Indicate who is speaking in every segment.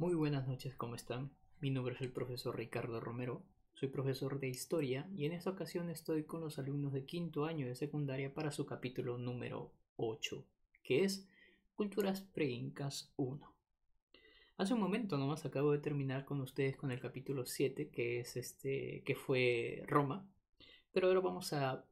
Speaker 1: Muy buenas noches, ¿cómo están? Mi nombre es el profesor Ricardo Romero, soy profesor de historia y en esta ocasión estoy con los alumnos de quinto año de secundaria para su capítulo número 8, que es Culturas Preincas 1. Hace un momento nomás acabo de terminar con ustedes con el capítulo 7, que es este que fue Roma, pero ahora vamos a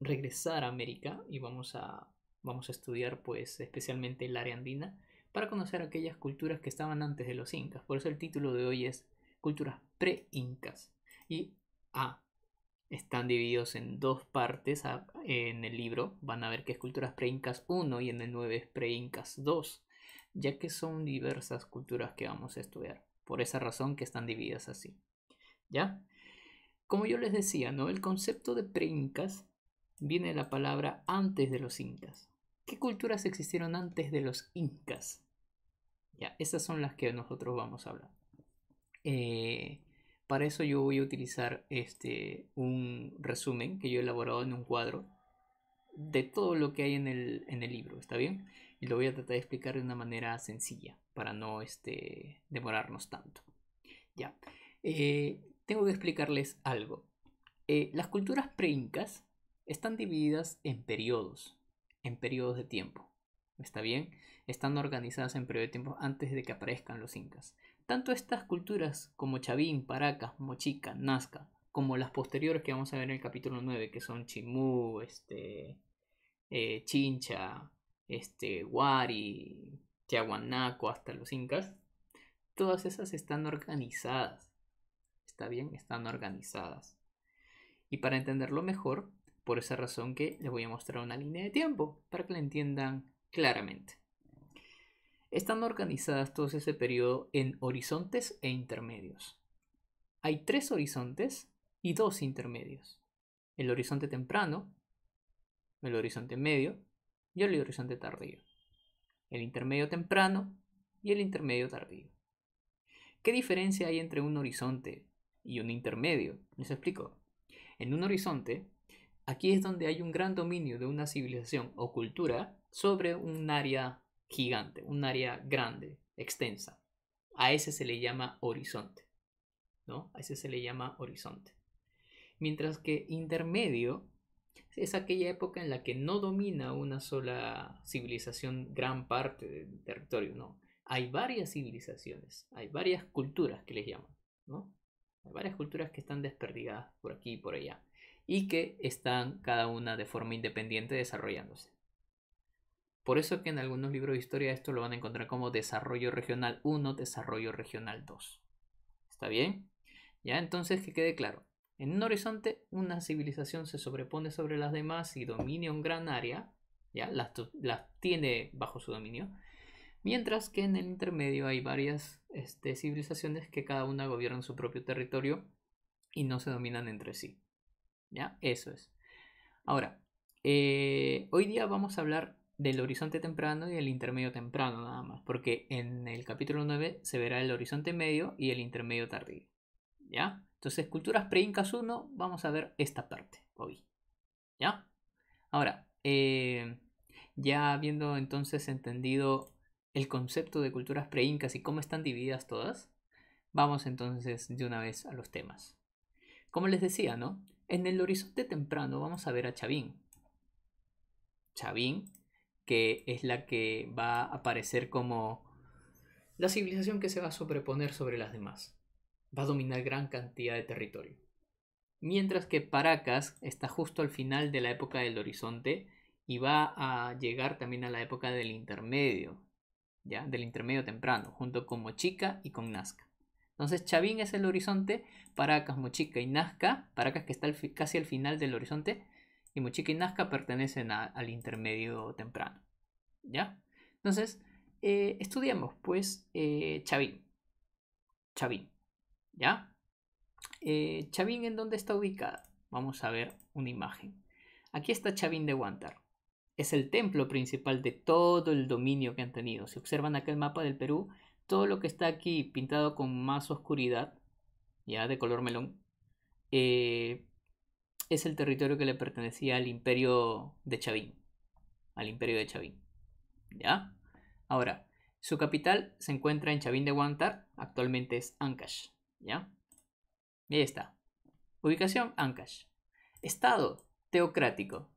Speaker 1: regresar a América y vamos a vamos a estudiar pues especialmente el área andina para conocer aquellas culturas que estaban antes de los incas. Por eso el título de hoy es Culturas pre-incas. Y a ah, están divididos en dos partes ah, en el libro. Van a ver que es Culturas pre-incas 1 y en el 9 es pre-incas 2, ya que son diversas culturas que vamos a estudiar. Por esa razón que están divididas así. ¿Ya? Como yo les decía, ¿no? El concepto de pre-incas viene de la palabra antes de los incas. ¿Qué culturas existieron antes de los incas? Ya, esas son las que nosotros vamos a hablar. Eh, para eso yo voy a utilizar este, un resumen que yo he elaborado en un cuadro de todo lo que hay en el, libro, ¿está bien? Y lo voy a tratar de explicar de una manera sencilla para no este, demorarnos tanto. Ya, eh, tengo que explicarles algo. Eh, las culturas preincas están divididas en periodos en periodos de tiempo. ¿Está bien? Están organizadas en periodos de tiempo antes de que aparezcan los incas. Tanto estas culturas como Chavín, Paracas, Mochica, Nazca, como las posteriores que vamos a ver en el capítulo 9, que son Chimú, este, eh, Chincha, este, Wari, Tiahuanaco, hasta los incas, todas esas están organizadas. ¿Está bien? Están organizadas. Y para entenderlo mejor, por esa razón que les voy a mostrar una línea de tiempo para que la entiendan claramente. Están organizadas todo ese periodo en horizontes e intermedios. Hay tres horizontes y dos intermedios. El horizonte temprano, el horizonte medio y el horizonte tardío. El intermedio temprano y el intermedio tardío. ¿Qué diferencia hay entre un horizonte y un intermedio? Les explico. En un horizonte Aquí es donde hay un gran dominio de una civilización o cultura sobre un área gigante, un área grande, extensa. A ese se le llama horizonte. ¿no? A ese se le llama horizonte. Mientras que intermedio es aquella época en la que no domina una sola civilización gran parte del territorio, no. Hay varias civilizaciones, hay varias culturas que les llaman, ¿no? Hay varias culturas que están desperdigadas por aquí y por allá y que están cada una de forma independiente desarrollándose. Por eso que en algunos libros de historia esto lo van a encontrar como desarrollo regional 1, desarrollo regional 2. ¿Está bien? Ya entonces que quede claro. En un horizonte una civilización se sobrepone sobre las demás y domina un gran área, ya las, las tiene bajo su dominio, mientras que en el intermedio hay varias este, civilizaciones que cada una gobierna su propio territorio y no se dominan entre sí. ¿Ya? Eso es. Ahora, eh, hoy día vamos a hablar del horizonte temprano y el intermedio temprano nada más, porque en el capítulo 9 se verá el horizonte medio y el intermedio tardío. ¿Ya? Entonces, culturas pre-incas 1, vamos a ver esta parte hoy. ¿Ya? Ahora, eh, ya habiendo entonces entendido el concepto de culturas pre-incas y cómo están divididas todas, vamos entonces de una vez a los temas. Como les decía, ¿no? En el horizonte temprano vamos a ver a Chavín. Chavín, que es la que va a aparecer como la civilización que se va a sobreponer sobre las demás. Va a dominar gran cantidad de territorio. Mientras que Paracas está justo al final de la época del horizonte y va a llegar también a la época del intermedio, ¿ya? Del intermedio temprano, junto con Mochica y con Nazca. Entonces Chavín es el horizonte, Paracas, Mochica y Nazca, Paracas que está casi al final del horizonte, y Mochica y Nazca pertenecen al intermedio temprano. ¿Ya? Entonces, eh, estudiamos pues eh, Chavín. Chavín. ¿Ya? Eh, Chavín en dónde está ubicada. Vamos a ver una imagen. Aquí está Chavín de Huántar. Es el templo principal de todo el dominio que han tenido. Si observan acá el mapa del Perú, todo lo que está aquí pintado con más oscuridad, ya de color melón, eh, es el territorio que le pertenecía al imperio de Chavín. Al imperio de Chavín. ¿Ya? Ahora, su capital se encuentra en Chavín de Huántar, actualmente es Ancash. ¿Ya? Y ahí está. Ubicación, Ancash. Estado, teocrático.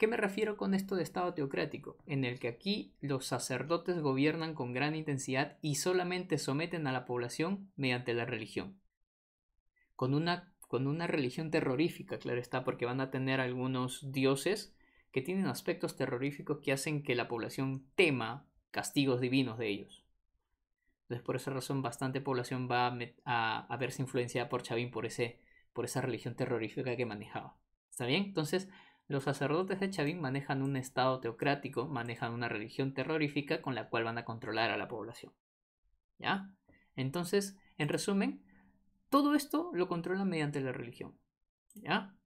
Speaker 1: ¿Qué me refiero con esto de Estado teocrático? En el que aquí los sacerdotes gobiernan con gran intensidad y solamente someten a la población mediante la religión. Con una, con una religión terrorífica, claro está, porque van a tener algunos dioses que tienen aspectos terroríficos que hacen que la población tema castigos divinos de ellos. Entonces, por esa razón, bastante población va a, verse influenciada por Chavín por, ese, por esa religión terrorífica que manejaba. ¿Está bien? Entonces, los sacerdotes de Chavín manejan un estado teocrático, manejan una religión terrorífica con la cual van a controlar a la población. ¿Ya? Entonces, en resumen, todo esto lo controlan mediante la religión. ¿Ya?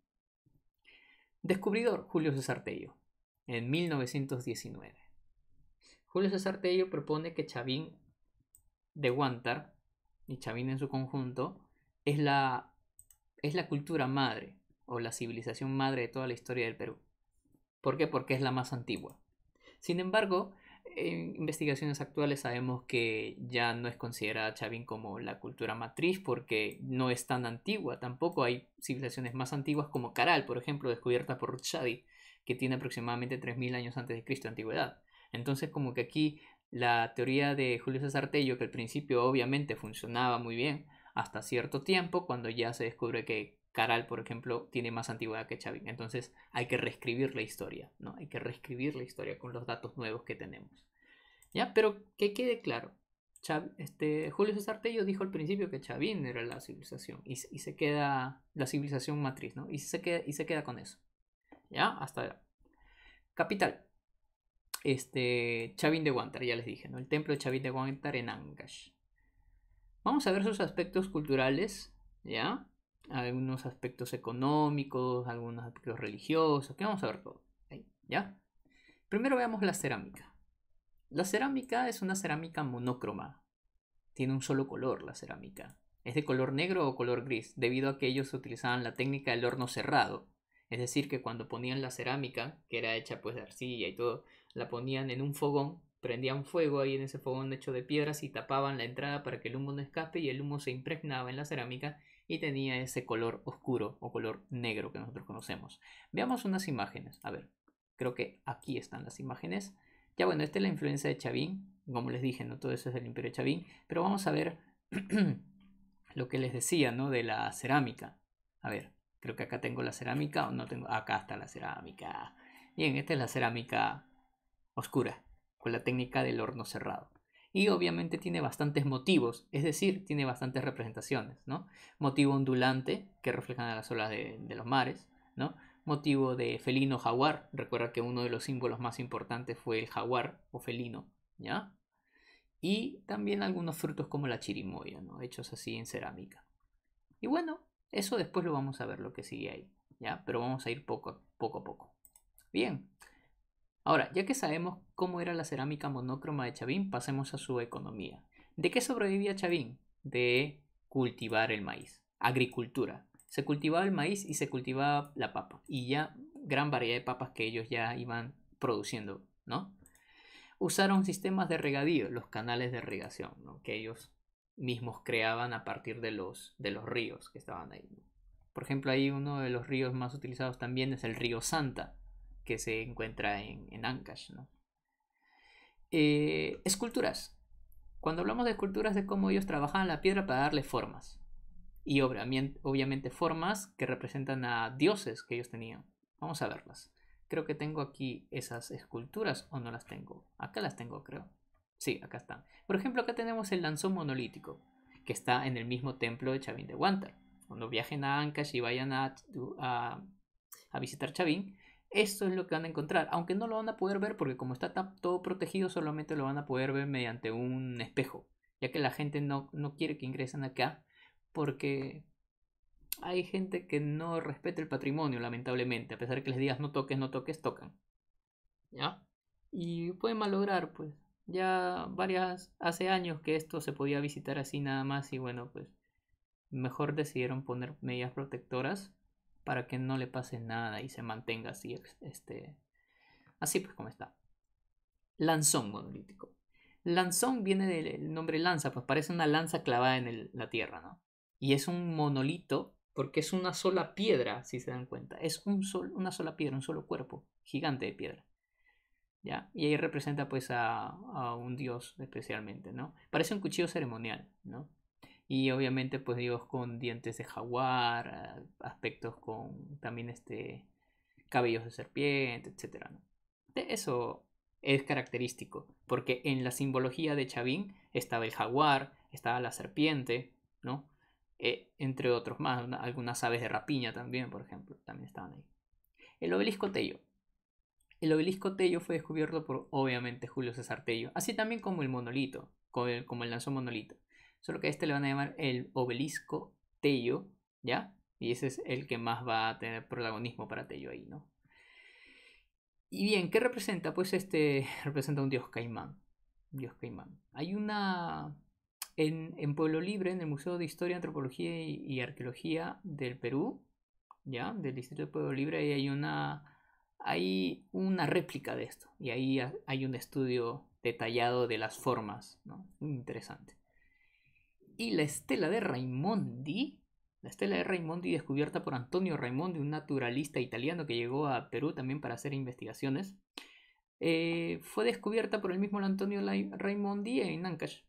Speaker 1: Descubridor Julio César en 1919. Julio César propone que Chavín de Guantar y Chavín en su conjunto es la, es la cultura madre, o la civilización madre de toda la historia del Perú. ¿Por qué? Porque es la más antigua. Sin embargo, en investigaciones actuales sabemos que ya no es considerada Chavín como la cultura matriz porque no es tan antigua. Tampoco hay civilizaciones más antiguas como Caral, por ejemplo, descubierta por Shadi, que tiene aproximadamente 3.000 años antes de Cristo antigüedad. Entonces, como que aquí la teoría de Julio César Tello, que al principio obviamente funcionaba muy bien, hasta cierto tiempo, cuando ya se descubre que Caral, por ejemplo, tiene más antigüedad que Chavín. Entonces hay que reescribir la historia, ¿no? Hay que reescribir la historia con los datos nuevos que tenemos. ¿Ya? Pero que quede claro. este, Julio César Tello dijo al principio que Chavín era la civilización y, se queda la civilización matriz, ¿no? Y se queda, y se queda con eso. ¿Ya? Hasta Capital. Este, Chavín de Guantar, ya les dije, ¿no? El templo de Chavín de Guantar en Angash. Vamos a ver sus aspectos culturales, ¿ya? algunos aspectos económicos, algunos aspectos religiosos, que vamos a ver todo. ¿Ya? Primero veamos la cerámica. La cerámica es una cerámica monócroma. Tiene un solo color la cerámica. Es de color negro o color gris, debido a que ellos utilizaban la técnica del horno cerrado. Es decir, que cuando ponían la cerámica, que era hecha pues de arcilla y todo, la ponían en un fogón, prendían fuego ahí en ese fogón hecho de piedras y tapaban la entrada para que el humo no escape y el humo se impregnaba en la cerámica y tenía ese color oscuro o color negro que nosotros conocemos. Veamos unas imágenes. A ver, creo que aquí están las imágenes. Ya bueno, esta es la influencia de Chavín, como les dije, no todo eso es del imperio Chavín, pero vamos a ver lo que les decía, ¿no? De la cerámica. A ver, creo que acá tengo la cerámica o no tengo, acá está la cerámica. Bien, esta es la cerámica oscura, con la técnica del horno cerrado
Speaker 2: y obviamente
Speaker 1: tiene bastantes motivos, es decir, tiene bastantes representaciones, ¿no? Motivo ondulante, que reflejan a las olas de, los mares, ¿no? Motivo de felino jaguar, recuerda que uno de los símbolos más importantes fue el jaguar o felino, ¿ya? Y también algunos frutos como la chirimoya, ¿no? Hechos así en cerámica. Y bueno, eso después lo vamos a ver lo que sigue ahí, ¿ya? Pero vamos a ir poco, poco a poco. Bien, Ahora, ya que sabemos cómo era la cerámica monócroma de Chavín, pasemos a su economía. ¿De qué sobrevivía Chavín? De cultivar el maíz, agricultura. Se cultivaba el maíz y se cultivaba la papa, y ya gran variedad de papas que ellos ya iban produciendo, ¿no? Usaron sistemas de regadío, los canales de irrigación, que ellos mismos creaban a partir de los, de los ríos que estaban ahí. Por ejemplo, ahí uno de los ríos más utilizados también es el río Santa, que se encuentra en, en Ancash. ¿no? Eh, esculturas. Cuando hablamos de esculturas de cómo ellos trabajaban la piedra para darle formas. Y obviamente formas que representan a dioses que ellos tenían. Vamos a verlas. Creo que tengo aquí esas esculturas o no las tengo. Acá las tengo, creo. Sí, acá están. Por ejemplo, acá tenemos el lanzón monolítico, que está en el mismo templo de Chavín de Huántar. Cuando viajen a Ancash y vayan a, a, a visitar Chavín, esto es lo que van a encontrar, aunque no lo van a poder ver porque como está todo protegido solamente lo van a poder ver mediante un espejo, ya que la gente no, no quiere que ingresen acá porque hay gente que no respeta el patrimonio lamentablemente, a pesar de que les digas no toques, no toques, tocan. ¿Ya? Y pueden malograr, pues. Ya varias, hace años que esto se podía visitar así nada más y bueno, pues mejor decidieron poner medidas protectoras para que no le pase nada y se mantenga así, este, así pues como está. Lanzón monolítico. Lanzón viene del nombre lanza, pues parece una lanza clavada en la tierra, ¿no? Y es un monolito porque es una sola piedra, si se dan cuenta. Es un una sola piedra, un solo cuerpo, gigante de piedra. ¿Ya? Y ahí representa pues a un dios especialmente, ¿no? Parece un cuchillo ceremonial, ¿no? Y obviamente, pues digo, con dientes de jaguar, aspectos con también este cabellos de serpiente, etcétera e, Eso es característico, porque en la simbología de Chavín estaba el jaguar, estaba la serpiente, ¿no? E, entre otros más, algunas aves de rapiña también, por ejemplo, también estaban ahí. El obelisco Tello. El obelisco Tello fue descubierto por, obviamente, Julio César Tello, así también como el monolito, como el, como monolito solo que a este le van a llamar el obelisco Tello, ¿ya? Y ese es el que más va a tener protagonismo para Tello ahí, ¿no? Y bien, ¿qué representa? Pues este representa un dios caimán. Dios caimán. Hay una... En, Pueblo Libre, en el Museo de Historia, Antropología y, Arqueología del Perú, ¿ya? Del Distrito de Pueblo Libre, ahí hay una... Hay una réplica de esto. Y ahí hay un estudio detallado de las formas, ¿no? interesante y la estela de Raimondi, la estela de Raimondi descubierta por Antonio Raimondi, un naturalista italiano que llegó a Perú también para hacer investigaciones, eh, fue descubierta por el mismo Antonio Raimondi en Ancash.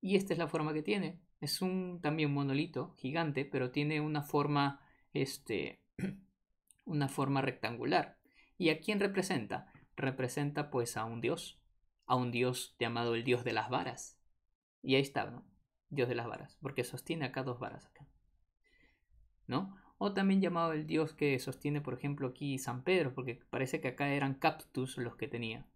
Speaker 1: Y esta es la forma que tiene. Es un también monolito gigante, pero tiene una forma, este, una forma rectangular. ¿Y a quién representa? Representa pues a un dios, a un dios llamado el dios de las varas. Y ahí está, ¿no? dios de las varas, porque sostiene acá dos varas acá. ¿No? O también llamado el dios que sostiene, por ejemplo, aquí San Pedro, porque parece que acá eran cactus los que tenía,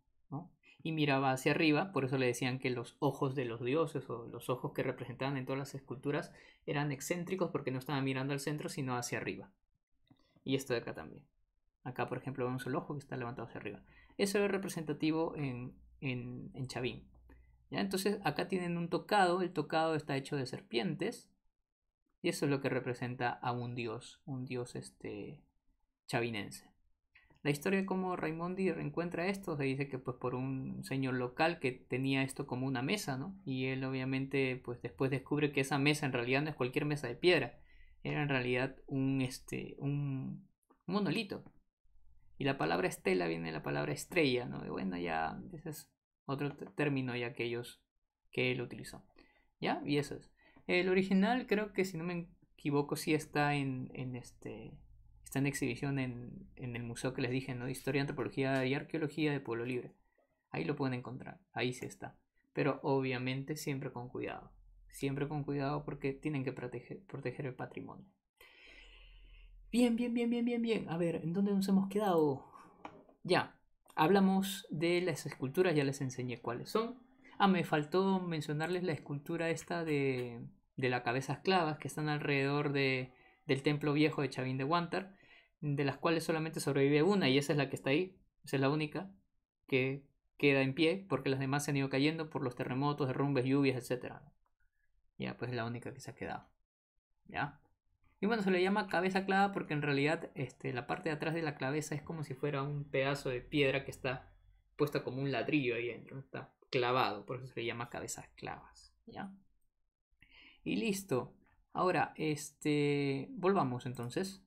Speaker 1: Y miraba hacia arriba, por eso le decían que los ojos de los dioses o los ojos que representaban en todas las esculturas eran excéntricos porque no estaban mirando al centro, sino hacia arriba. Y esto de acá también. Acá, por ejemplo, vemos el ojo que está levantado hacia arriba. Eso es representativo en, en Chavín. Entonces acá tienen un tocado, el tocado está hecho de serpientes. Y eso es lo que representa a un dios, un dios este, chavinense. La historia de cómo Raimondi reencuentra esto se dice que pues por un señor local que tenía esto como una mesa, ¿no? Y él obviamente pues después descubre que esa mesa en realidad no es cualquier mesa de piedra, era en realidad un, este, un, monolito. Y la palabra estela viene de la palabra estrella, ¿no? bueno, ya otro término y aquellos que él utilizó. ¿Ya? Y eso es. El original creo que si no me equivoco sí está en, este está en exhibición en, el museo que les dije, ¿no? Historia, Antropología y Arqueología de Pueblo Libre. Ahí lo pueden encontrar, ahí sí está. Pero obviamente siempre con cuidado. Siempre con cuidado porque tienen que proteger, proteger el patrimonio. Bien, bien, bien, bien, bien, bien. A ver, ¿en dónde nos hemos quedado? Ya, Hablamos de las esculturas, ya les enseñé cuáles son. Ah, me faltó mencionarles la escultura esta de, de la cabeza clavas que están alrededor de, del templo viejo de Chavín de Huántar, de las cuales solamente sobrevive una y esa es la que está ahí, esa es la única que queda en pie porque las demás se han ido cayendo por los terremotos, derrumbes, lluvias, etc. Ya, pues es la única que se ha quedado. ¿Ya? Y bueno, se le llama cabeza clava porque en realidad este, la parte de atrás de la cabeza es como si fuera un pedazo de piedra que está puesto como un ladrillo ahí dentro, está clavado, por eso se le llama cabezas clavas, Y listo. Ahora, este, volvamos entonces.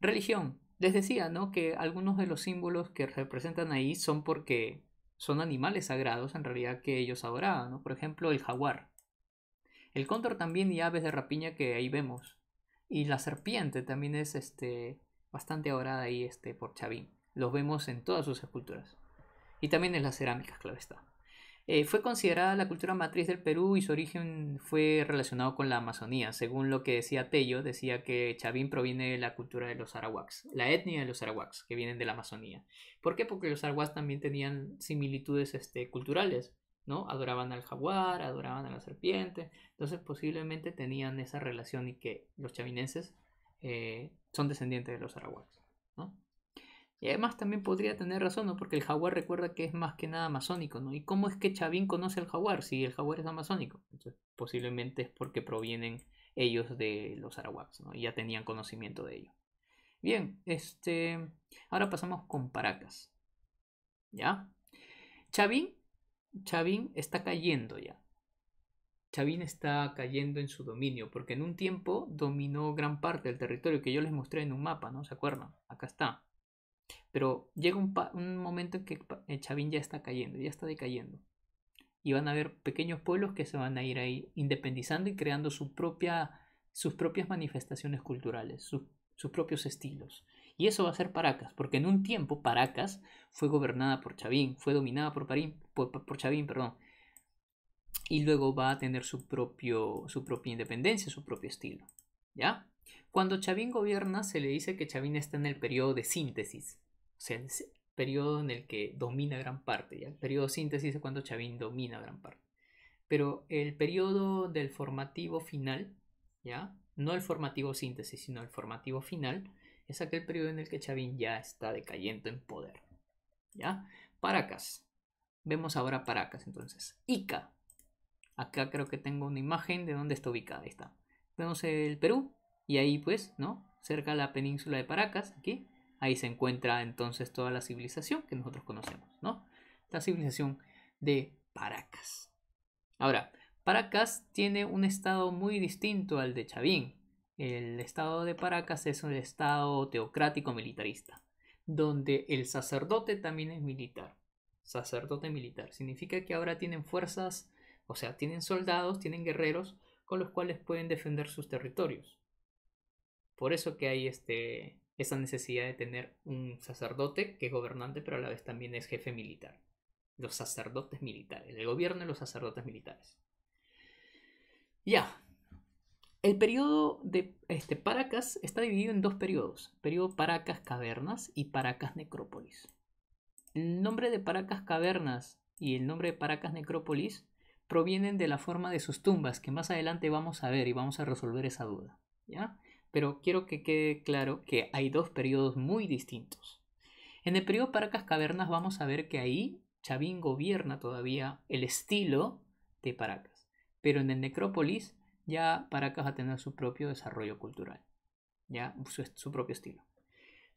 Speaker 1: Religión. Les decía, ¿no? Que algunos de los símbolos que representan ahí son porque son animales sagrados en realidad que ellos adoraban, Por ejemplo, el jaguar. El cóndor también y aves de rapiña que ahí vemos. Y la serpiente también es este, bastante adorada ahí este, por Chavín. Los vemos en todas sus esculturas. Y también en las cerámicas, claro está. Eh, fue considerada la cultura matriz del Perú y su origen fue relacionado con la Amazonía. Según lo que decía Tello, decía que Chavín proviene de la cultura de los arawaks, la etnia de los arawaks, que vienen de la Amazonía. ¿Por qué? Porque los arawaks también tenían similitudes este, culturales. ¿no? Adoraban al jaguar, adoraban a la serpiente, entonces posiblemente tenían esa relación y que los chavinenses eh, son descendientes de los arawaks, ¿no? Y además también podría tener razón, ¿no? Porque el jaguar recuerda que es más que nada amazónico, ¿no? ¿Y cómo es que Chavín conoce al jaguar si el jaguar es amazónico? Entonces, posiblemente es porque provienen ellos de los arawaks, ¿no? Y ya tenían conocimiento de ello. Bien, este, ahora pasamos con Paracas. ¿Ya? Chavín Chavín está cayendo ya. Chavín está cayendo en su dominio, porque en un tiempo dominó gran parte del territorio que yo les mostré en un mapa, ¿no? ¿Se acuerdan? Acá está. Pero llega un, momento en que eh, Chavín ya está cayendo, ya está decayendo. Y van a haber pequeños pueblos que se van a ir ahí independizando y creando sus propias manifestaciones culturales, sus propios estilos. Y eso va a ser Paracas, porque en un tiempo Paracas fue gobernada por Chavín, fue dominada por, Parín, por, Chavín, perdón. Y luego va a tener su, propio, su propia independencia, su propio estilo. ¿Ya? Cuando Chavín gobierna, se le dice que Chavín está en el periodo de síntesis. O sea, el periodo en el que domina gran parte. ¿ya? El periodo de síntesis es cuando Chavín domina gran parte. Pero el periodo del formativo final, ¿ya? No el formativo síntesis, sino el formativo final, es aquel periodo en el que Chavín ya está decayendo en poder. ¿Ya? Paracas. Vemos ahora Paracas entonces. Ica. Acá creo que tengo una imagen de dónde está ubicada. Ahí está. Vemos el Perú y ahí pues, ¿no? Cerca de la península de Paracas, aquí. Ahí se encuentra entonces toda la civilización que nosotros conocemos, ¿no? La civilización de Paracas. Ahora, Paracas tiene un estado muy distinto al de Chavín. El estado de Paracas es un estado teocrático militarista, donde el sacerdote también es militar. Sacerdote militar. Significa que ahora tienen fuerzas, o sea, tienen soldados, tienen guerreros con los cuales pueden defender sus territorios. Por eso que hay este, esa necesidad de tener un sacerdote que es gobernante, pero a la vez también es jefe militar. Los sacerdotes militares, el gobierno de los sacerdotes militares. Ya, el periodo de este, Paracas está dividido en dos periodos, periodo Paracas Cavernas y Paracas Necrópolis. El nombre de Paracas Cavernas y el nombre de Paracas Necrópolis provienen de la forma de sus tumbas, que más adelante vamos a ver y vamos a resolver esa duda, ¿ya? Pero quiero que quede claro que hay dos periodos muy distintos. En el periodo Paracas Cavernas vamos a ver que ahí Chavín gobierna todavía el estilo de Paracas, pero en el Necrópolis ya Paracas va a tener su propio desarrollo cultural, ya su, propio estilo.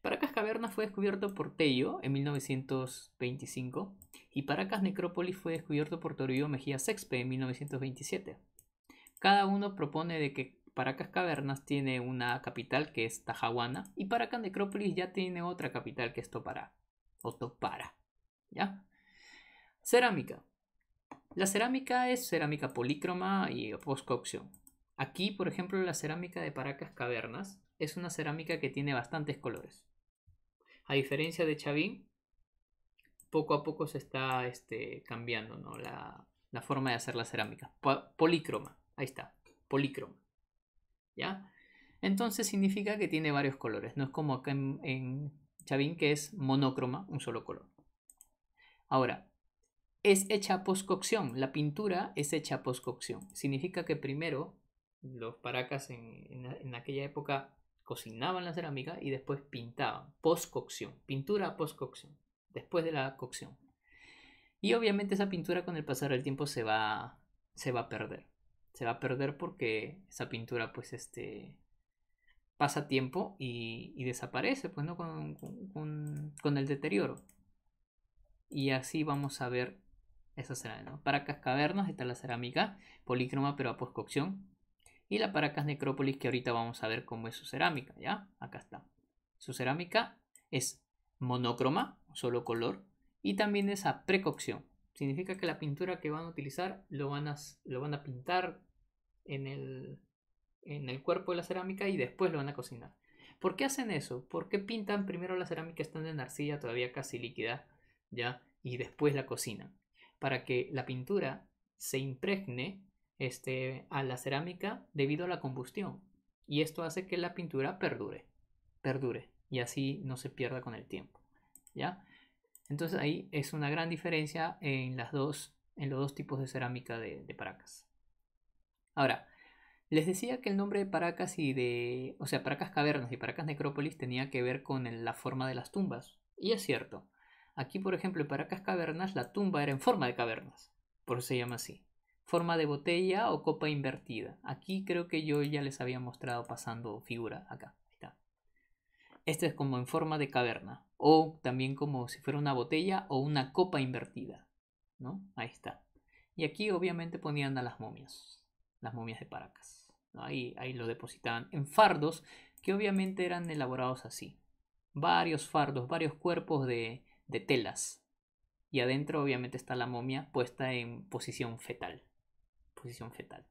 Speaker 1: Paracas Cavernas fue descubierto por Tello en 1925 y Paracas Necrópolis fue descubierto por Toribio Mejía Sexpe en 1927. Cada uno propone de que Paracas Cavernas tiene una capital que es Tajawana, y Paracas Necrópolis ya tiene otra capital que es Topará Topara. ¿Ya? Cerámica. La cerámica es cerámica polícroma y postcocción. Aquí, por ejemplo, la cerámica de Paracas Cavernas es una cerámica que tiene bastantes colores. A diferencia de Chavín, poco a poco se está este, cambiando la, forma de hacer la cerámica. Polícroma, ahí está, polícroma. ¿Ya? Entonces significa que tiene varios colores, no es como acá en, en Chavín que es monocroma, un solo color. Ahora, es hecha poscocción. La pintura es hecha poscocción. Significa que primero los paracas en, en, aquella época cocinaban la cerámica y después pintaban, post-cocción, pintura post-cocción, después de la cocción. Y obviamente esa pintura con el pasar del tiempo se va, se va a perder. Se va a perder porque esa pintura pues este pasa tiempo y, desaparece pues no con, con, con, el deterioro. Y así vamos a ver esa cerámica. paracas Para está la cerámica polícroma pero a cocción y la Paracas Necrópolis que ahorita vamos a ver cómo es su cerámica, ¿ya? Acá está. Su cerámica es monócroma, solo color, y también es a precocción. Significa que la pintura que van a utilizar lo van a, lo van a pintar en el, cuerpo de la cerámica y después lo van a cocinar. ¿Por qué hacen eso? ¿Por qué pintan primero la cerámica estando en arcilla todavía casi líquida, ya? Y después la cocinan. Para que la pintura se impregne este, a la cerámica debido a la combustión. Y esto hace que la pintura perdure, perdure y así no se pierda con el tiempo. ¿Ya? Entonces ahí es una gran diferencia en, las dos, en los dos tipos de cerámica de, de Paracas. Ahora, les decía que el nombre de Paracas y de, o sea, Paracas Cavernas y Paracas Necrópolis tenía que ver con la forma de las tumbas. Y es cierto. Aquí, por ejemplo, en Paracas Cavernas la tumba era en forma de cavernas. Por eso se llama así forma de botella o copa invertida. Aquí creo que yo ya les había mostrado pasando figura acá. está. Esta es como en forma de caverna o también como si fuera una botella o una copa invertida. ¿no? Ahí está. Y aquí obviamente ponían a las momias, las momias de Paracas. Ahí, ahí lo depositaban en fardos que obviamente eran elaborados así. Varios fardos, varios cuerpos de, de telas. Y adentro obviamente está la momia puesta en posición fetal posición fetal.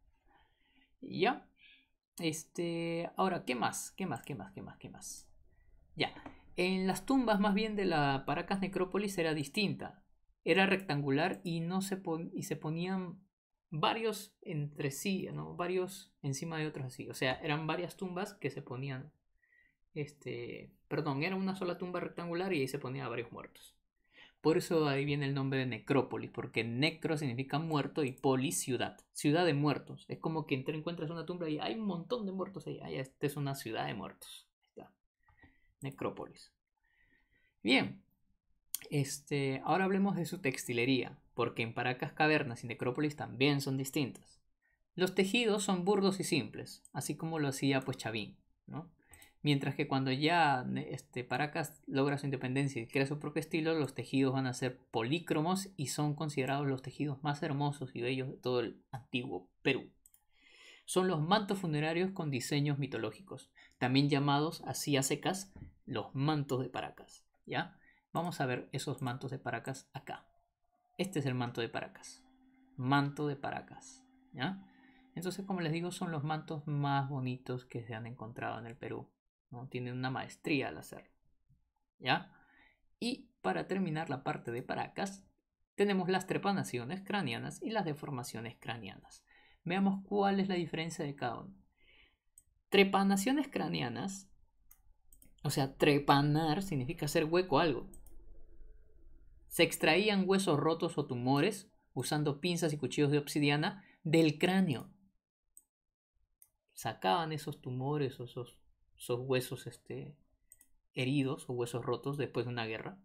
Speaker 1: ¿Ya? Este, ahora, ¿qué más? ¿Qué más? ¿Qué más? ¿Qué más? ¿Qué más? Ya. En las tumbas más bien de la Paracas Necrópolis era distinta. Era rectangular y, no se, y se ponían varios entre sí, Varios encima de otros así. O sea, eran varias tumbas que se ponían. Este. Perdón, era una sola tumba rectangular y ahí se ponía varios muertos. Por eso ahí viene el nombre de necrópolis, porque necro significa muerto y polis ciudad, ciudad de muertos. Es como que te encuentras una tumba y hay un montón de muertos ahí. esta es una ciudad de muertos. Necrópolis. Bien, este, ahora hablemos de su textilería, porque en Paracas cavernas y necrópolis también son distintas. Los tejidos son burdos y simples, así como lo hacía pues Chavín, ¿no? Mientras que cuando ya este, Paracas logra su independencia y crea su propio estilo, los tejidos van a ser polícromos y son considerados los tejidos más hermosos y bellos de todo el antiguo Perú. Son los mantos funerarios con diseños mitológicos, también llamados así a secas los mantos de Paracas. ¿ya? Vamos a ver esos mantos de Paracas acá. Este es el manto de Paracas. Manto de Paracas. ¿ya? Entonces, como les digo, son los mantos más bonitos que se han encontrado en el Perú tienen una maestría al hacerlo. ¿Ya? Y para terminar la parte de paracas, tenemos las trepanaciones craneanas y las deformaciones craneanas. Veamos cuál es la diferencia de cada uno. Trepanaciones craneanas, o sea, trepanar significa hacer hueco algo. Se extraían huesos rotos o tumores usando pinzas y cuchillos de obsidiana del cráneo. Sacaban esos tumores o esos esos huesos este, heridos o huesos rotos después de una guerra,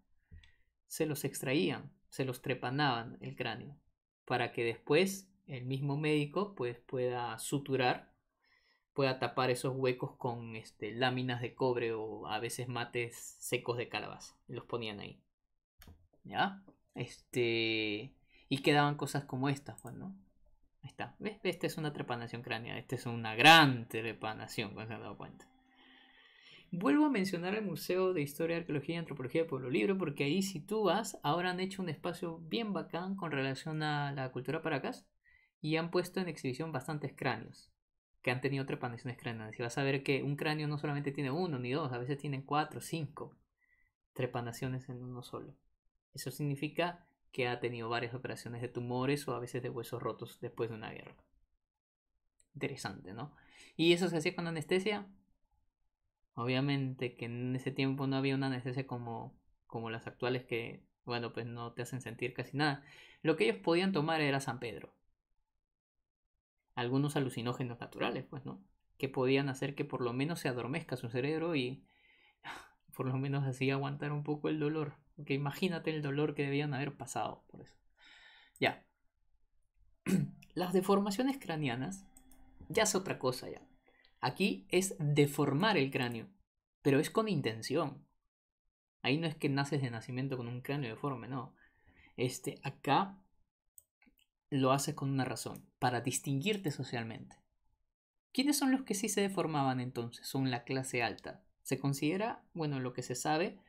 Speaker 1: se los extraían, se los trepanaban el cráneo, para que después el mismo médico pues, pueda suturar, pueda tapar esos huecos con este, láminas de cobre o a veces mates secos de calabaza. Los ponían ahí. ¿Ya? Este... Y quedaban cosas como estas, pues, ¿no? Ahí está. ¿Ves? Esta es una trepanación cránea Esta es una gran trepanación, cuando se han dado cuenta. Vuelvo a mencionar el Museo de Historia, Arqueología y Antropología de Pueblo Libre porque ahí si tú vas, ahora han hecho un espacio bien bacán con relación a la cultura paracas y han puesto en exhibición bastantes cráneos que han tenido trepanaciones cráneas. Y vas a ver que un cráneo no solamente tiene uno ni dos, a veces tienen cuatro, cinco trepanaciones en uno solo. Eso significa que ha tenido varias operaciones de tumores o a veces de huesos rotos después de una guerra. Interesante, ¿no? ¿Y eso se hacía con anestesia? obviamente que en ese tiempo no había una anestesia como, como las actuales que, bueno, pues no te hacen sentir casi nada. Lo que ellos podían tomar era San Pedro. Algunos alucinógenos naturales, pues, ¿no? Que podían hacer que por lo menos se adormezca su cerebro y por lo menos así aguantar un poco el dolor. Porque imagínate el dolor que debían haber pasado por eso. Ya. Las deformaciones craneanas ya es otra cosa ya. Aquí es deformar el cráneo, pero es con intención. Ahí no es que naces de nacimiento con un cráneo deforme, no. Este, acá lo haces con una razón, para distinguirte socialmente. ¿Quiénes son los que sí se deformaban entonces? Son la clase alta. Se considera, bueno, lo que se sabe,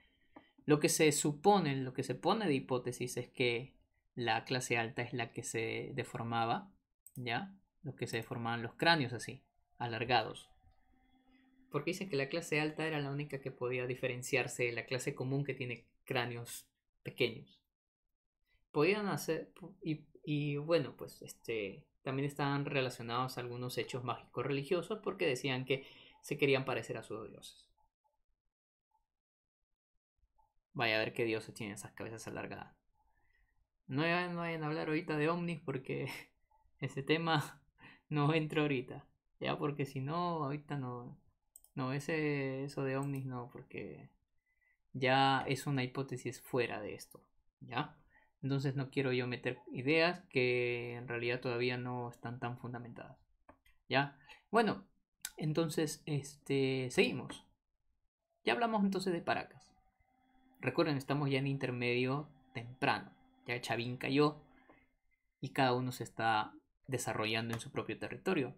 Speaker 1: lo que se supone, lo que se pone de hipótesis es que la clase alta es la que se deformaba, ¿ya? Los que se deformaban los cráneos así alargados. Porque dicen que la clase alta era la única que podía diferenciarse de la clase común que tiene cráneos pequeños. Podían hacer, y, y bueno, pues este, también estaban relacionados a algunos hechos mágicos religiosos porque decían que se querían parecer a sus dioses. Vaya a ver qué dioses tienen esas cabezas alargadas. No, no vayan a hablar ahorita de ovnis porque ese tema no entra ahorita. Ya, porque si no, ahorita no. No, ese, eso de ovnis no, porque ya es una hipótesis fuera de esto. ¿Ya? Entonces no quiero yo meter ideas que en realidad todavía no están tan fundamentadas. ¿Ya? Bueno, entonces, este, seguimos. Ya hablamos entonces de Paracas. Recuerden, estamos ya en intermedio temprano. Ya Chavín cayó y cada uno se está desarrollando en su propio territorio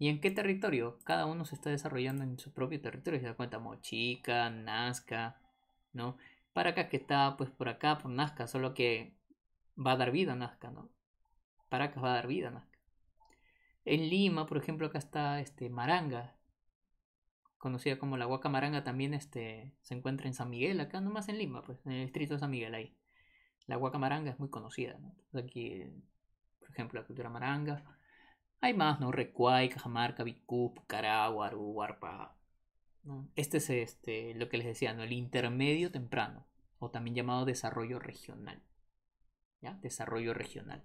Speaker 1: y en qué territorio. Cada uno se está desarrollando en su propio territorio. Se da cuenta, Mochica, Nazca, ¿no? Para acá que está, pues por acá, por Nazca, solo que va a dar vida a Nazca, ¿no? Paracas va a dar vida a Nazca. En Lima, por ejemplo, acá está este, Maranga, conocida como la Huaca Maranga, también este, se encuentra en San Miguel, acá nomás en Lima, pues, en el distrito de San Miguel ahí. La Huaca Maranga es muy conocida, ¿no? Pues, aquí, por ejemplo, la cultura maranga hay más, ¿no? Recuay, Cajamarca, Bicup, Caragua, Warpa. Este es este, lo que les decía, ¿no? El intermedio temprano, o también llamado desarrollo regional. ¿Ya? Desarrollo regional.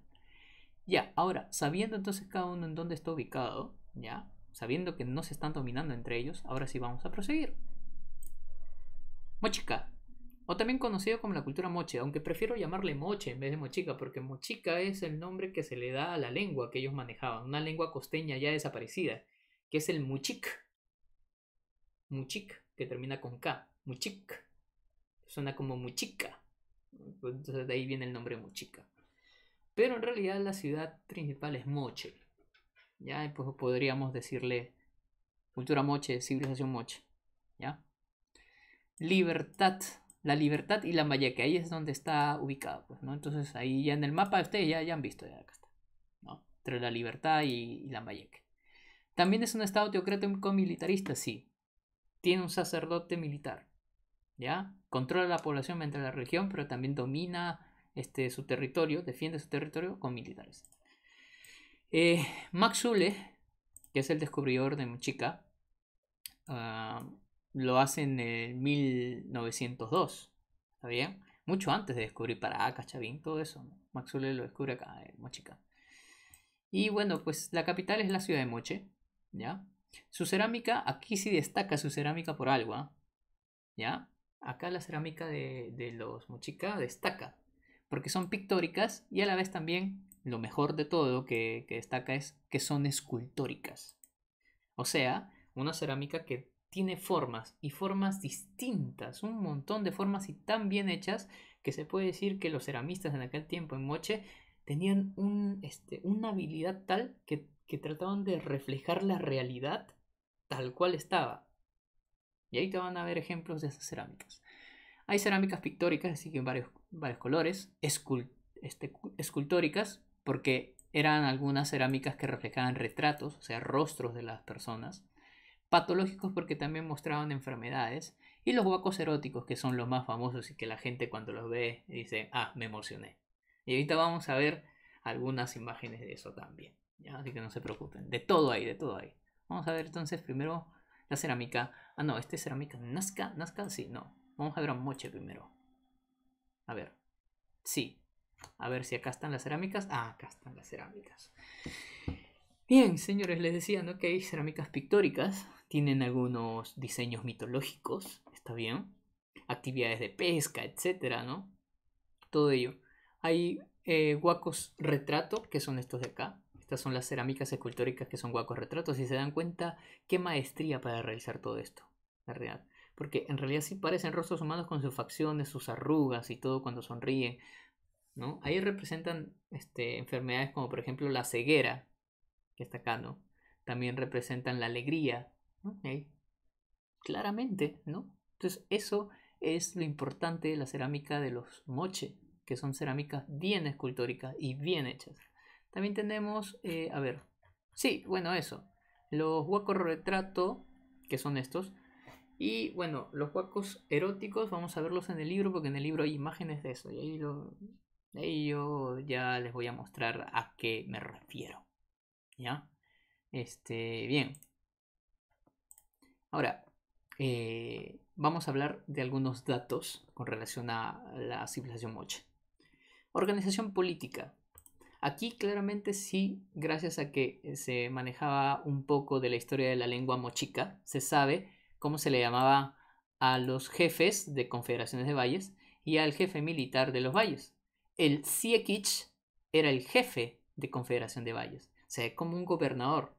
Speaker 1: Ya, ahora, sabiendo entonces cada uno en dónde está ubicado, ¿ya? Sabiendo que no se están dominando entre ellos, ahora sí vamos a proseguir. Mochica, o también conocido como la cultura moche, aunque prefiero llamarle moche en vez de mochica, porque mochica es el nombre que se le da a la lengua que ellos manejaban, una lengua costeña ya desaparecida, que es el muchic. Muchic, que termina con K. Muchic. Suena como muchica. Entonces de ahí viene el nombre muchica. Pero en realidad la ciudad principal es moche. Ya, pues podríamos decirle cultura moche, civilización moche. ¿Ya? Libertad la libertad y la malla, ahí es donde está ubicado, pues, ¿no? Entonces ahí ya en el mapa ustedes ya, han visto, ya acá Entre la libertad y, la Lambayeque. También es un estado teocrático militarista, sí. Tiene un sacerdote militar, ¿ya? Controla la población entre la región pero también domina este, su territorio, defiende su territorio con militares. Eh, Max que es el descubridor de Muchica, ah, lo hacen en 1902. ¿Está bien? Mucho antes de descubrir acá, ah, Chavín, todo eso. lo descubre acá, en eh, Mochica. Y bueno, pues la capital es la ciudad de Moche. ¿Ya? Su cerámica, aquí sí destaca su cerámica por algo. ¿ah? ¿Ya? Acá la cerámica de, de los Mochica destaca. Porque son pictóricas y a la vez también lo mejor de todo que destaca es que son escultóricas. O sea, una cerámica que tiene formas y formas distintas, un montón de formas y tan bien hechas que se puede decir que los ceramistas en aquel tiempo en Moche tenían este, una habilidad tal que, trataban de reflejar la realidad tal cual estaba. Y ahí te van a ver ejemplos de esas cerámicas. Hay cerámicas pictóricas, así que varios, varios colores, este, escultóricas, porque eran algunas cerámicas que reflejaban retratos, o sea, rostros de las personas patológicos porque también mostraban enfermedades, y los huacos eróticos, que son los más famosos y que la gente cuando los ve dice, ah, me emocioné. Y ahorita vamos a ver algunas imágenes de eso también, así que no se preocupen, de todo ahí, de todo ahí. Vamos a ver entonces primero la cerámica, ah no, este es cerámica Nazca, Nazca, sí, no, vamos a ver a Moche primero. A ver, sí, a ver si acá están las cerámicas, ah, acá están las cerámicas. Bien, señores, les decía ¿no? que hay cerámicas pictóricas, tienen algunos diseños mitológicos, está bien, actividades de pesca, etcétera, ¿no? Todo ello. Hay eh, guacos retrato, que son estos de acá. Estas son las cerámicas escultóricas que son guacos retratos. y se dan cuenta, qué maestría para realizar todo esto, la realidad. Porque en realidad sí parecen rostros humanos con sus facciones, sus arrugas y todo cuando sonríe, ¿no? Ahí representan este, enfermedades como por ejemplo la ceguera, que está acá, ¿no? También representan la alegría, Claramente, ¿no? Entonces eso es lo importante de la cerámica de los moche, que son cerámicas bien escultóricas y bien hechas. También tenemos, eh, a ver, sí, bueno, eso. Los huacos retrato, que son estos. Y bueno, los huacos eróticos, vamos a verlos en el libro, porque en el libro hay imágenes de eso. Y ahí, lo, ahí yo ya les voy a mostrar a qué me refiero. ¿Ya? Este, bien. Ahora, eh, vamos a hablar de algunos datos con relación a la civilización moche. Organización política. Aquí claramente sí, gracias a que se manejaba un poco de la historia de la lengua mochica, se sabe cómo se le llamaba a los jefes de confederaciones de valles y al jefe militar de los valles. El Siekich era el jefe de confederación de valles como un gobernador.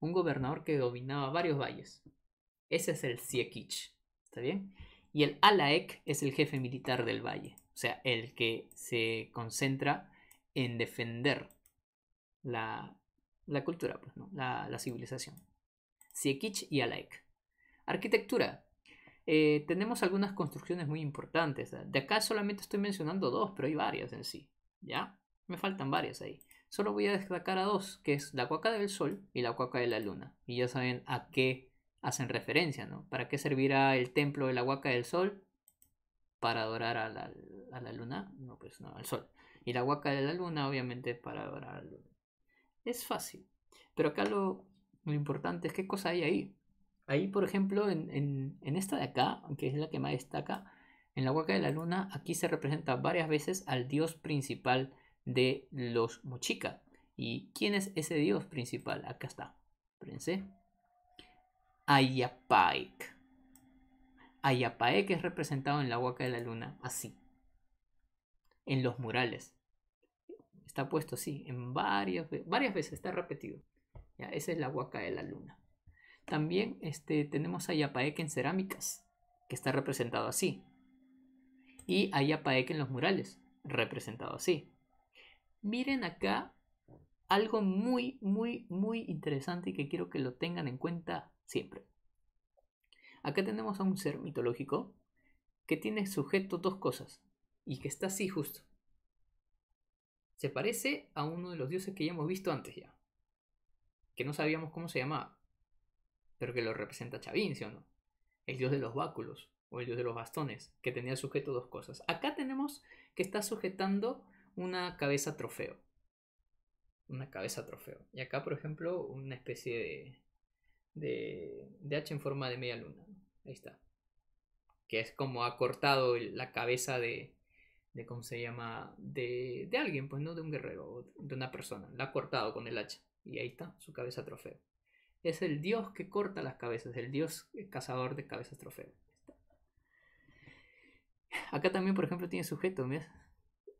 Speaker 1: Un gobernador que dominaba varios valles. Ese es el Siekich. ¿Está bien? Y el Alaek es el jefe militar del valle. O sea, el que se concentra en defender la, cultura, pues, la, civilización. Siekich y Alaek. Arquitectura. Eh, tenemos algunas construcciones muy importantes. De acá solamente estoy mencionando dos, pero hay varias en sí. ¿Ya? Me faltan varias ahí. Solo voy a destacar a dos, que es la cuaca del Sol y la Huaca de la Luna. Y ya saben a qué hacen referencia, ¿no? ¿Para qué servirá el templo de la Huaca del Sol? Para adorar a la, Luna. No, pues no, al Sol. Y la huaca de la Luna, obviamente, para adorar a la Luna. Es fácil. Pero acá lo, importante es qué cosa hay ahí. Ahí, por ejemplo, en, en, esta de acá, que es la que más destaca, en la huaca de la luna, aquí se representa varias veces al dios principal de los Mochica. ¿Y quién es ese dios principal? Acá está. Espérense. Ayapaek. Ayapaek es representado en la Huaca de la Luna, así. En los murales. Está puesto así, en varias, varias veces, está repetido. Ya, esa es la Huaca de la Luna. También este, tenemos Ayapaek en cerámicas, que está representado así. Y Ayapaek en los murales, representado así. Miren acá algo muy, muy, muy interesante y que quiero que lo tengan en cuenta siempre. Acá tenemos a un ser mitológico que tiene sujeto dos cosas y que está así justo. Se parece a uno de los dioses que ya hemos visto antes ya, que no sabíamos cómo se llamaba, pero que lo representa Chavin, ¿sí o no? El dios de los báculos o el dios de los bastones, que tenía sujeto dos cosas. Acá tenemos que está sujetando una cabeza trofeo. Una cabeza trofeo. Y acá, por ejemplo, una especie de, de, en forma de media luna. Ahí está. Que es como ha cortado la cabeza de, de cómo se llama, de, alguien, pues no de un guerrero, de una persona. La ha cortado con el hacha. Y ahí está, su cabeza trofeo. Es el dios que corta las cabezas, el dios cazador de cabezas trofeo. Acá también, por ejemplo, tiene sujeto,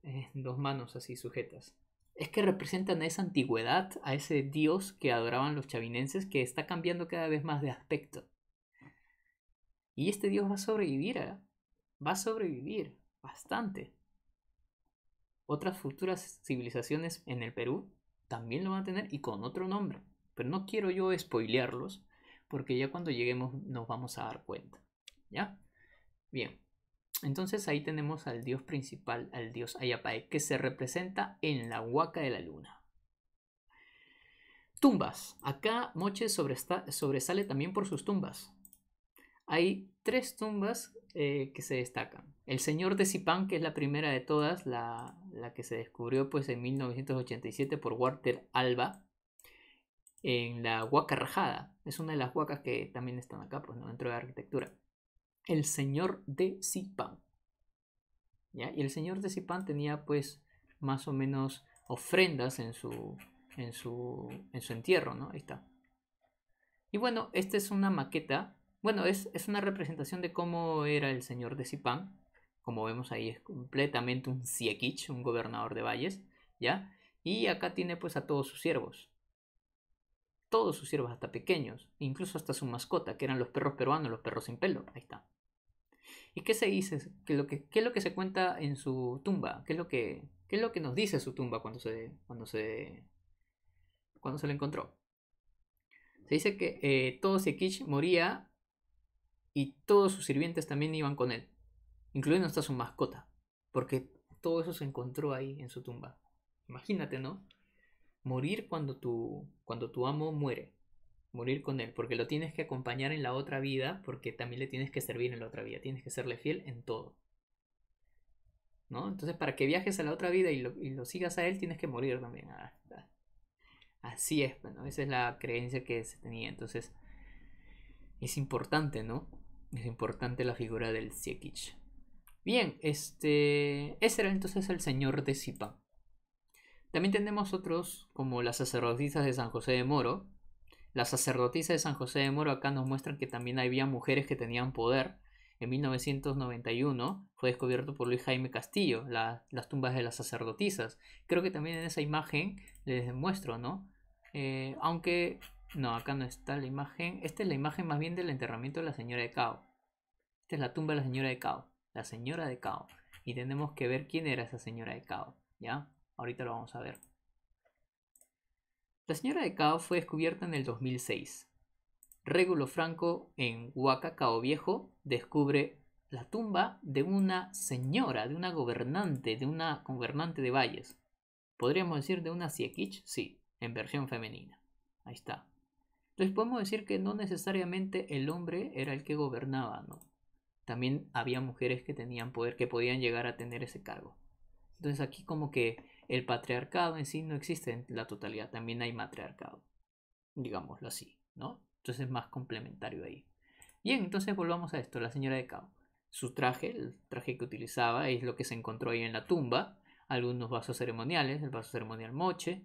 Speaker 1: eh, dos manos así sujetas. Es que representan a esa antigüedad, a ese dios que adoraban los chavinenses que está cambiando cada vez más de aspecto. Y este dios va a sobrevivir, ¿eh? va a sobrevivir bastante. Otras futuras civilizaciones en el Perú también lo van a tener y con otro nombre. Pero no quiero yo spoilearlos porque ya cuando lleguemos nos vamos a dar cuenta. ¿Ya? Bien. Entonces ahí tenemos al dios principal, al dios Ayapae, que se representa en la huaca de la luna. Tumbas. Acá Moche sobresale también por sus tumbas. Hay tres tumbas eh, que se destacan. El señor de Zipán, que es la primera de todas, la, que se descubrió pues, en 1987 por Walter Alba, en la Huaca Rajada. Es una de las huacas que también están acá, pues, dentro de la arquitectura el señor de Zipán. ¿Ya? Y el señor de Zipán tenía pues más o menos ofrendas en su, en su, en su entierro, ¿no? Ahí está. Y bueno, esta es una maqueta, bueno, es, es una representación de cómo era el señor de Zipán. Como vemos ahí es completamente un Siekich, un gobernador de valles, ¿ya? Y acá tiene pues a todos sus siervos todos sus siervos, hasta pequeños, incluso hasta su mascota, que eran los perros peruanos, los perros sin pelo. Ahí está. ¿Y qué se dice? ¿Qué, lo que, es lo que se cuenta en su tumba? ¿Qué es lo que, es lo que nos dice su tumba cuando se, cuando se, cuando se le encontró? Se dice que eh, todo Sekich moría y todos sus sirvientes también iban con él, incluyendo hasta su mascota, porque todo eso se encontró ahí en su tumba. Imagínate, ¿no? morir cuando tu, cuando tu amo muere, morir con él, porque lo tienes que acompañar en la otra vida, porque también le tienes que servir en la otra vida, tienes que serle fiel en todo. ¿No? Entonces, para que viajes a la otra vida y lo, sigas a él, tienes que morir también. Ah, Así es, bueno, esa es la creencia que se tenía. Entonces, es importante, ¿no? Es importante la figura del Siekich. Bien, este. Ese era entonces el señor de sipa también tenemos otros, como las sacerdotisas de San José de Moro. Las sacerdotisas de San José de Moro acá nos muestran que también había mujeres que tenían poder. En 1991 fue descubierto por Luis Jaime Castillo las tumbas de las sacerdotisas. Creo que también en esa imagen les demuestro, ¿no? Eh, aunque, no, acá no está la imagen. Esta es la imagen más bien del enterramiento de la señora de Cao. Esta es la tumba de la señora de Cao. La señora de Cao. Y tenemos que ver quién era esa señora de Cao, ¿ya? Ahorita lo vamos a ver. La señora de Cao fue descubierta en el 2006. Régulo Franco en Huaca, Cao Viejo descubre la tumba de una señora, de una gobernante, de una gobernante de valles. Podríamos decir de una Siequich, sí, en versión femenina. Ahí está. Entonces podemos decir que no necesariamente el hombre era el que gobernaba, ¿no? También había mujeres que tenían poder, que podían llegar a tener ese cargo. Entonces aquí como que el patriarcado en sí no existe en la totalidad, también hay matriarcado, digámoslo así, ¿no? Entonces es más complementario ahí. Bien, entonces volvamos a esto, la señora de Cao. Su traje, el traje que utilizaba, es lo que se encontró ahí en la tumba, algunos vasos ceremoniales, el vaso ceremonial moche,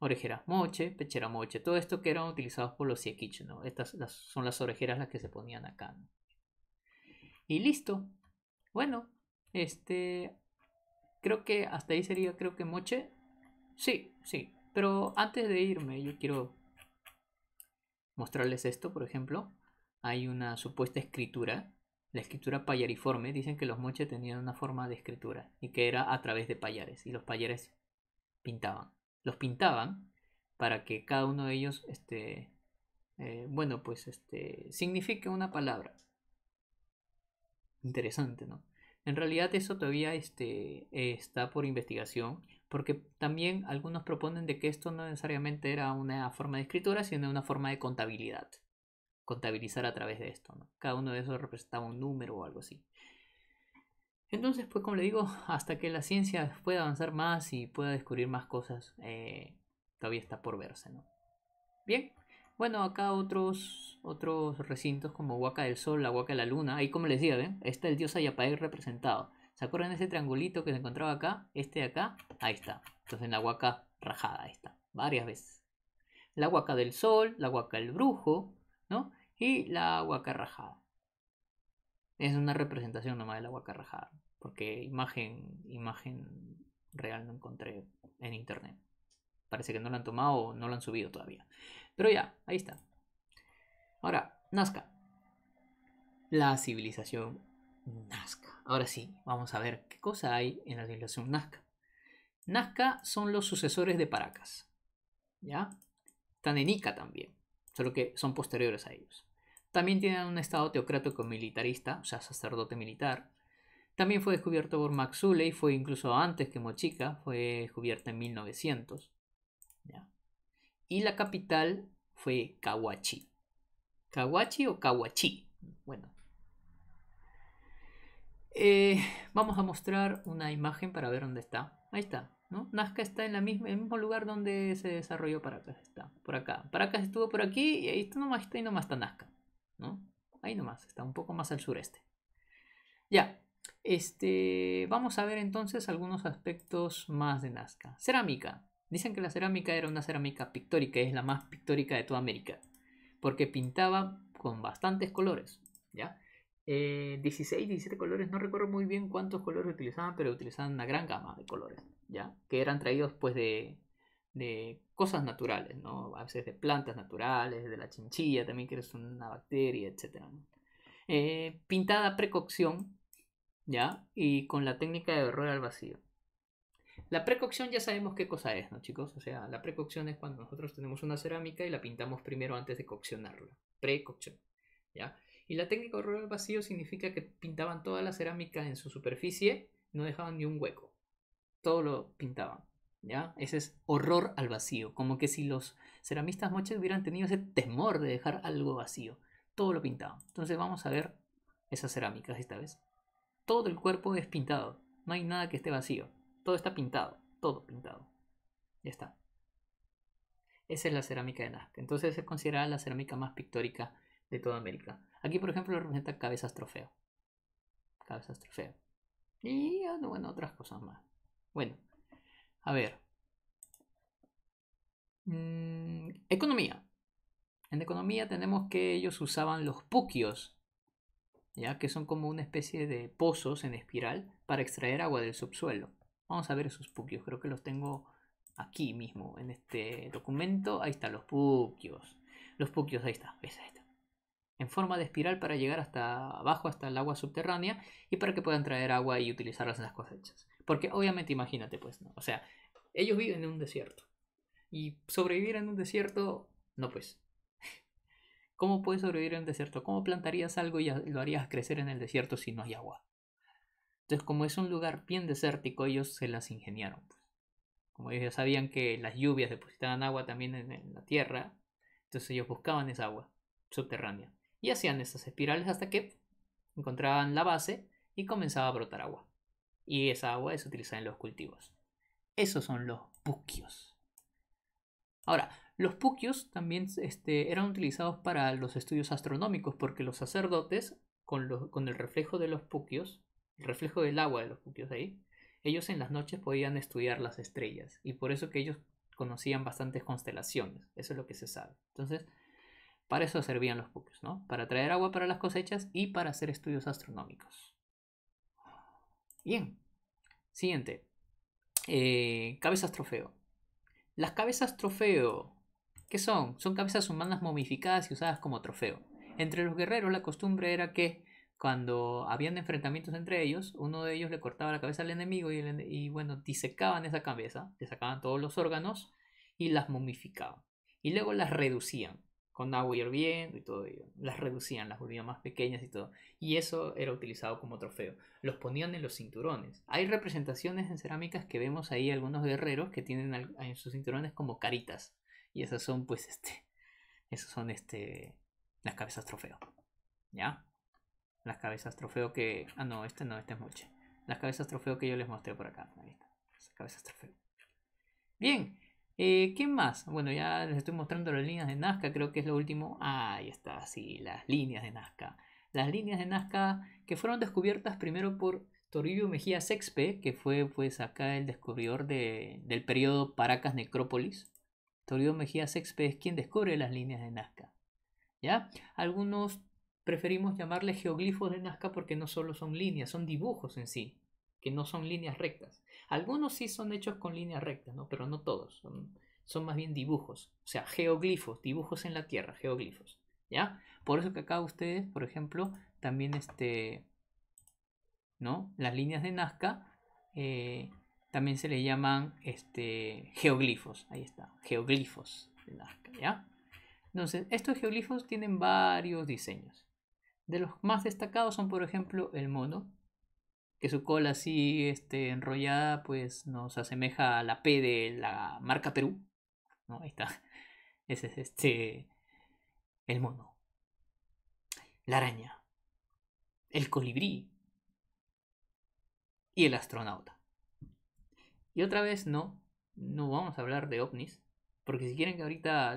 Speaker 1: orejeras moche, pechera moche, todo esto que eran utilizados por los siakich, ¿no? Estas son las orejeras las que se ponían acá. Y listo. Bueno, este, creo que hasta ahí sería, creo que Moche. Sí, sí. Pero antes de irme, yo quiero mostrarles esto, por ejemplo. Hay una supuesta escritura, la escritura payariforme. Dicen que los moches tenían una forma de escritura y que era a través de payares. Y los payares pintaban. Los pintaban para que cada uno de ellos, este, eh, bueno, pues este, signifique una palabra. Interesante, ¿no? En realidad eso todavía este, eh, está por investigación, porque también algunos proponen de que esto no necesariamente era una forma de escritura, sino una forma de contabilidad. Contabilizar a través de esto. Cada uno de esos representaba un número o algo así. Entonces, pues como le digo, hasta que la ciencia pueda avanzar más y pueda descubrir más cosas, eh, todavía está por verse, ¿no? Bien, bueno, acá otros, otros recintos como Huaca del Sol, la Huaca de la Luna, ahí como les decía, ¿ven? Está el dios Ayapaí representado. ¿Se acuerdan de ese triangulito que se encontraba acá? Este de acá, ahí está. Entonces la Huaca rajada, ahí está, varias veces. La Huaca del Sol, la Huaca del Brujo, ¿no? Y la Huaca rajada. Es una representación nomás de la Huaca rajada, porque imagen, imagen real no encontré en internet. Parece que no lo han tomado o no lo han subido todavía. Pero ya, ahí está. Ahora, Nazca. La civilización Nazca. Ahora sí, vamos a ver qué cosa hay en la civilización Nazca. Nazca son los sucesores de Paracas. ¿Ya? Están en Ica también, solo que son posteriores a ellos. También tienen un estado teocrático militarista, o sea, sacerdote militar. También fue descubierto por Maxule y fue incluso antes que Mochica, fue descubierta en 1900. Y la capital fue Kawachi. Kawachi o Kawachi. Bueno. Eh, vamos a mostrar una imagen para ver dónde está. Ahí está. Nazca está en la el mismo lugar donde se desarrolló Paracas. Está por acá. Paracas estuvo por aquí y ahí está nomás, está, nomás está Nazca. ¿no? Ahí nomás, está un poco más al sureste. Ya, este, vamos a ver entonces algunos aspectos más de Nazca. Cerámica. Dicen que la cerámica era una cerámica pictórica es la más pictórica de toda América, porque pintaba con bastantes colores, ¿ya? 16, eh, 17 colores, no recuerdo muy bien cuántos colores utilizaban, pero utilizaban una gran gama de colores, ¿ya? Que eran traídos pues de, cosas naturales, ¿no? A veces de plantas naturales, de la chinchilla también, que es una bacteria, etc. Eh, pintada a precocción, ¿ya? Y con la técnica de error al vacío. La precocción ya sabemos qué cosa es, ¿no, chicos? O sea, la precocción es cuando nosotros tenemos una cerámica y la pintamos primero antes de coccionarla. Precocción, ¿ya? Y la técnica horror al vacío significa que pintaban toda la cerámica en su superficie, no dejaban ni un hueco. Todo lo pintaban, ¿ya? Ese es horror al vacío, como que si los ceramistas moches hubieran tenido ese temor de dejar algo vacío. Todo lo pintaban. Entonces vamos a ver esas cerámicas esta vez. Todo el cuerpo es pintado, no hay nada que esté vacío. Todo está pintado, todo pintado. Ya está. Esa es la cerámica de Nazca. Entonces es considerada la cerámica más pictórica de toda América. Aquí, por ejemplo, representa cabezas trofeo. Cabezas trofeo. Y ah, bueno, otras cosas más. Bueno, a ver. Mm, economía. En economía tenemos que ellos usaban los puquios, ya que son como una especie de pozos en espiral para extraer agua del subsuelo. Vamos a ver esos pukios. Creo que los tengo aquí mismo, en este documento. Ahí están los pukios. Los pukios, ahí está. En forma de espiral para llegar hasta abajo, hasta el agua subterránea. Y para que puedan traer agua y utilizarlas en las cosechas. Porque obviamente, imagínate, pues, ¿no? O sea, ellos viven en un desierto. Y sobrevivir en un desierto, no pues. ¿Cómo puedes sobrevivir en un desierto? ¿Cómo plantarías algo y lo harías crecer en el desierto si no hay agua? Entonces, como es un lugar bien desértico, ellos se las ingeniaron. Pues. Como ellos ya sabían que las lluvias depositaban agua también en, la tierra, entonces ellos buscaban esa agua subterránea. Y hacían esas espirales hasta que encontraban la base y comenzaba a brotar agua. Y esa agua es utilizada en los cultivos. Esos son los puquios. Ahora, los puquios también este, eran utilizados para los estudios astronómicos porque los sacerdotes, con, con el reflejo de los puquios, el reflejo del agua de los pupios ahí, ellos en las noches podían estudiar las estrellas y por eso que ellos conocían bastantes constelaciones, eso es lo que se sabe. Entonces, para eso servían los pupios, ¿no? Para traer agua para las cosechas y para hacer estudios astronómicos. Bien, siguiente. Eh, cabezas trofeo. Las cabezas trofeo, ¿qué son? Son cabezas humanas momificadas y usadas como trofeo. Entre los guerreros la costumbre era que cuando habían enfrentamientos entre ellos, uno de ellos le cortaba la cabeza al enemigo y, bueno, disecaban esa cabeza, le sacaban todos los órganos y las momificaban. Y luego las reducían con agua hirviendo y todo ello. Las reducían, las volvían más pequeñas y todo. Y eso era utilizado como trofeo. Los ponían en los cinturones. Hay representaciones en cerámicas que vemos ahí algunos guerreros que tienen en sus cinturones como caritas. Y esas son pues este... Esas son este... Las cabezas trofeo. ¿Ya? Las cabezas trofeo que... Ah, no, este no, este es moche. Las cabezas trofeo que yo les mostré por acá. Ahí está. cabezas trofeo. Bien. Eh, ¿Qué más? Bueno, ya les estoy mostrando las líneas de Nazca. Creo que es lo último. Ah, ahí está. Sí, las líneas de Nazca. Las líneas de Nazca que fueron descubiertas primero por Toribio Mejía Sexpe, que fue pues acá el descubridor del periodo Paracas Necrópolis. Toribio Mejía Sexpe es quien descubre las líneas de Nazca. ¿Ya? Algunos Preferimos llamarle geoglifos de Nazca porque no solo son líneas, son dibujos en sí, que no son líneas rectas. Algunos sí son hechos con líneas rectas, pero no todos, son, más bien dibujos, o sea, geoglifos, dibujos en la tierra, geoglifos. ¿Ya? Por eso que acá ustedes, por ejemplo, también este, ¿no? Las líneas de Nazca eh, también se le llaman este, geoglifos. Ahí está, geoglifos de Nazca, ¿ya? Entonces, estos geoglifos tienen varios diseños. De los más destacados son, por ejemplo, el mono, que su cola así este, enrollada pues nos asemeja a la P de la marca Perú. ahí está. Ese es este el mono. La araña. El colibrí. Y el astronauta. Y otra vez no, no vamos a hablar de ovnis, porque si quieren que ahorita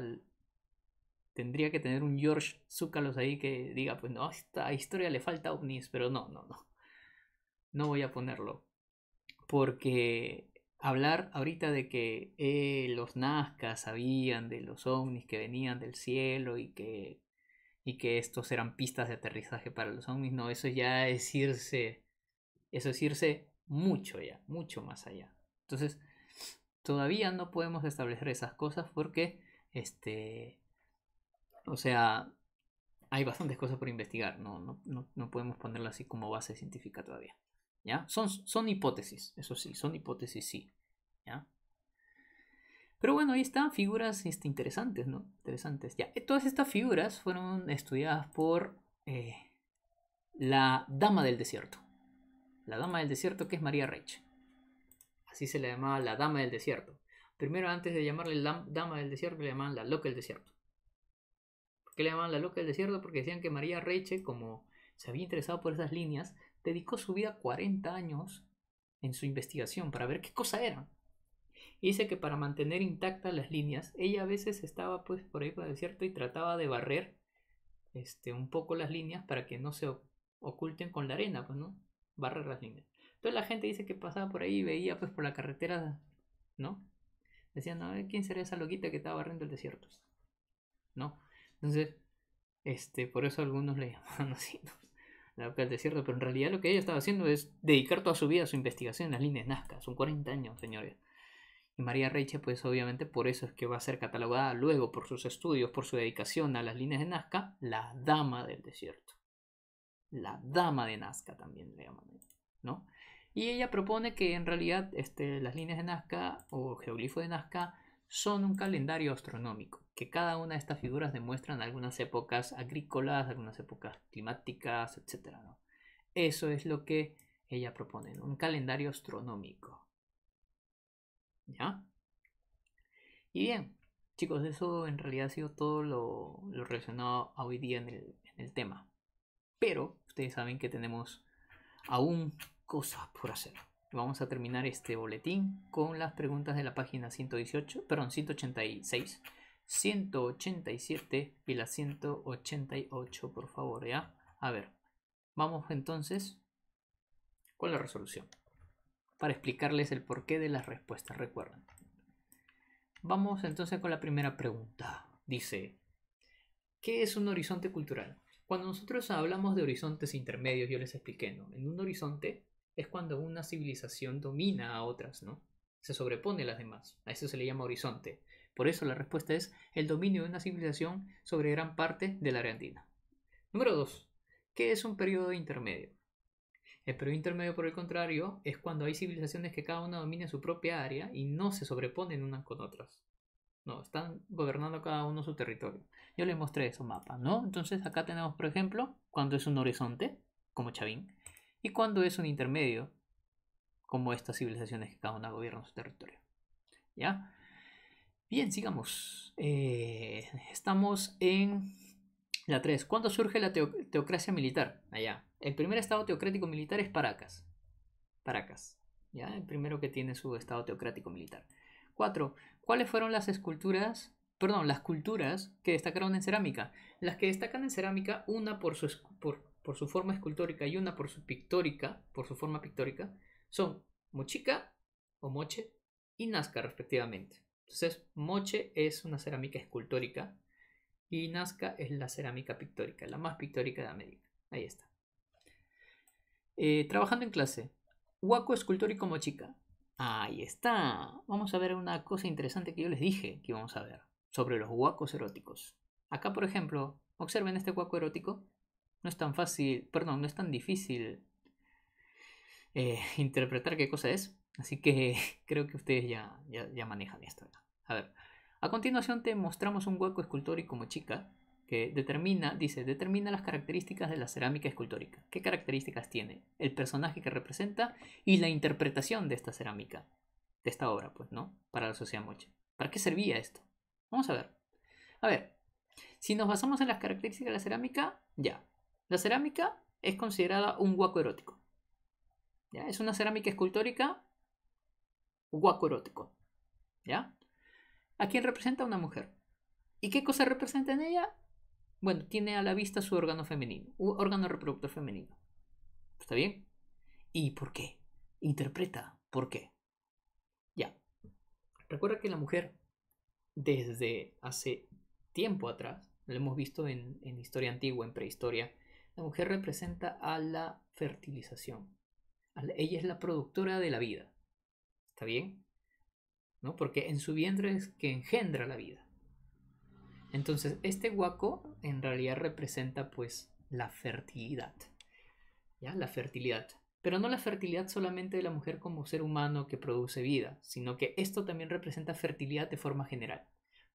Speaker 1: tendría que tener un George Zúcalos ahí que diga, pues no, a esta historia le falta ovnis, pero no, no, no. No voy a ponerlo. Porque hablar ahorita de que eh, los nazcas sabían de los ovnis que venían del cielo y que, y que estos eran pistas de aterrizaje para los ovnis, no, eso ya es irse, eso es irse mucho ya, mucho más allá. Entonces, todavía no podemos establecer esas cosas porque este, o sea, hay bastantes cosas por investigar, no, no, podemos ponerla así como base científica todavía. ¿Ya? Son, son hipótesis, eso sí, son hipótesis sí. Pero bueno, ahí están figuras este, interesantes, ¿no? Interesantes. Ya, todas estas figuras fueron estudiadas por eh, la Dama del Desierto. La Dama del Desierto que es María Reich. Así se le llamaba la Dama del Desierto. Primero, antes de llamarle la Dama del Desierto, le llamaban la Loca del Desierto que le llamaban la loca del desierto porque decían que María Reiche, como se había interesado por esas líneas, dedicó su vida 40 años en su investigación para ver qué cosa eran. dice que para mantener intactas las líneas, ella a veces estaba pues por ahí por el desierto y trataba de barrer este, un poco las líneas para que no se oculten con la arena, pues, ¿no? Barrer las líneas. Entonces la gente dice que pasaba por ahí y veía pues por la carretera, ¿no? Decían, ver ¿quién será esa loquita que estaba barriendo el desierto? ¿No? Entonces, este, por eso algunos le llaman así, la boca del desierto, pero en realidad lo que ella estaba haciendo es dedicar toda su vida a su investigación en las líneas Nazca, son 40 años, señores. Y María Reiche, pues obviamente por eso es que va a ser catalogada luego por sus estudios, por su dedicación a las líneas de Nazca, la dama del desierto. La dama de Nazca también le llaman, ¿no? Y ella propone que en realidad este, las líneas de Nazca o geoglifo de Nazca son un calendario astronómico, que cada una de estas figuras demuestran algunas épocas agrícolas, algunas épocas climáticas, etc. Eso es lo que ella propone, un calendario astronómico. ¿Ya? Y bien, chicos, eso en realidad ha sido todo lo, relacionado a hoy día en el, en el tema. Pero ustedes saben que tenemos aún cosas por hacer vamos a terminar este boletín con las preguntas de la página 118, 186, 187 y la 188, por favor, ¿ya? A ver, vamos entonces con la resolución para explicarles el porqué de las respuestas, recuerden. Vamos entonces con la primera pregunta. Dice, ¿qué es un horizonte cultural? Cuando nosotros hablamos de horizontes intermedios, yo les expliqué, ¿no? En un horizonte es cuando una civilización domina a otras, ¿no? Se sobrepone a las demás. A eso se le llama horizonte. Por eso la respuesta es el dominio de una civilización sobre gran parte de la andina. Número 2. ¿Qué es un periodo intermedio? El periodo intermedio, por el contrario, es cuando hay civilizaciones que cada una domina su propia área y no se sobreponen unas con otras. No, están gobernando cada uno su territorio. Yo les mostré esos mapa, ¿no? Entonces acá tenemos, por ejemplo, cuando es un horizonte, como Chavín, y cuando es un intermedio, como estas civilizaciones que cada una gobierna su territorio. ¿Ya? Bien, sigamos. Eh, estamos en la 3. ¿Cuándo surge la teocracia militar? Allá. El primer estado teocrático militar es Paracas. Paracas. ¿Ya? El primero que tiene su estado teocrático militar. 4. ¿Cuáles fueron las esculturas, perdón, las culturas que destacaron en cerámica? Las que destacan en cerámica, una por su, por su forma escultórica y una por su pictórica, por su forma pictórica, son Mochica o Moche y Nazca respectivamente. Entonces, Moche es una cerámica escultórica y Nazca es la cerámica pictórica, la más pictórica de América. Ahí está. Eh, trabajando en clase, Huaco escultórico Mochica. Ahí está. Vamos a ver una cosa interesante que yo les dije que íbamos a ver sobre los huacos eróticos. Acá, por ejemplo, observen este huaco erótico no es tan fácil, perdón, no es tan difícil eh, interpretar qué cosa es. Así que creo que ustedes ya, ya, manejan esto. A ver, a continuación te mostramos un hueco escultórico como chica que determina, dice, determina las características de la cerámica escultórica. ¿Qué características tiene? El personaje que representa y la interpretación de esta cerámica, de esta obra, pues, ¿no? Para la sociedad moche. ¿Para qué servía esto? Vamos a ver. A ver, si nos basamos en las características de la cerámica, ya, la cerámica es considerada un guaco erótico. ¿Ya? Es una cerámica escultórica guaco erótico. ¿Ya? ¿A quién representa una mujer? ¿Y qué cosa representa en ella? Bueno, tiene a la vista su órgano femenino, un órgano reproductor femenino. ¿Está bien? ¿Y por qué? Interpreta por qué. Ya. Recuerda que la mujer, desde hace tiempo atrás, lo hemos visto en historia antigua, en prehistoria, la mujer representa a la fertilización. Ella es la productora de la vida. ¿Está bien? ¿No? Porque en su vientre es que engendra la vida. Entonces, este huaco en realidad representa pues la fertilidad. ¿Ya? La fertilidad. Pero no la fertilidad solamente de la mujer como ser humano que produce vida, sino que esto también representa fertilidad de forma general.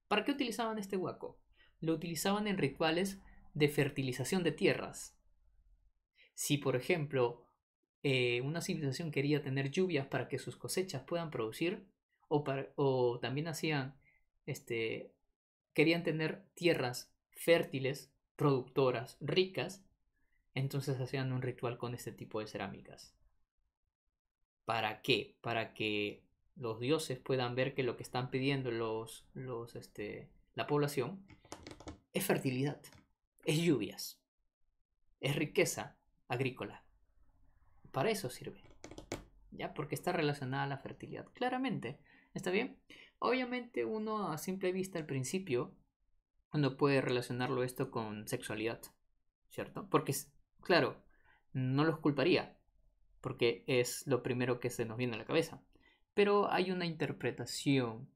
Speaker 1: ¿Para qué utilizaban este huaco? Lo utilizaban en rituales de fertilización de tierras. Si, por ejemplo, eh, una civilización quería tener lluvias para que sus cosechas puedan producir, o, o también hacían, este, querían tener tierras fértiles, productoras, ricas, entonces hacían un ritual con este tipo de cerámicas. ¿Para qué? Para que los dioses puedan ver que lo que están pidiendo los, este, la población es fertilidad es lluvias, es riqueza agrícola. Para eso sirve. ¿Ya? Porque está relacionada a la fertilidad. Claramente. ¿Está bien? Obviamente uno a simple vista al principio no puede relacionarlo esto con sexualidad. ¿Cierto? Porque, claro, no los culparía. Porque es lo primero que se nos viene a la cabeza. Pero hay una interpretación.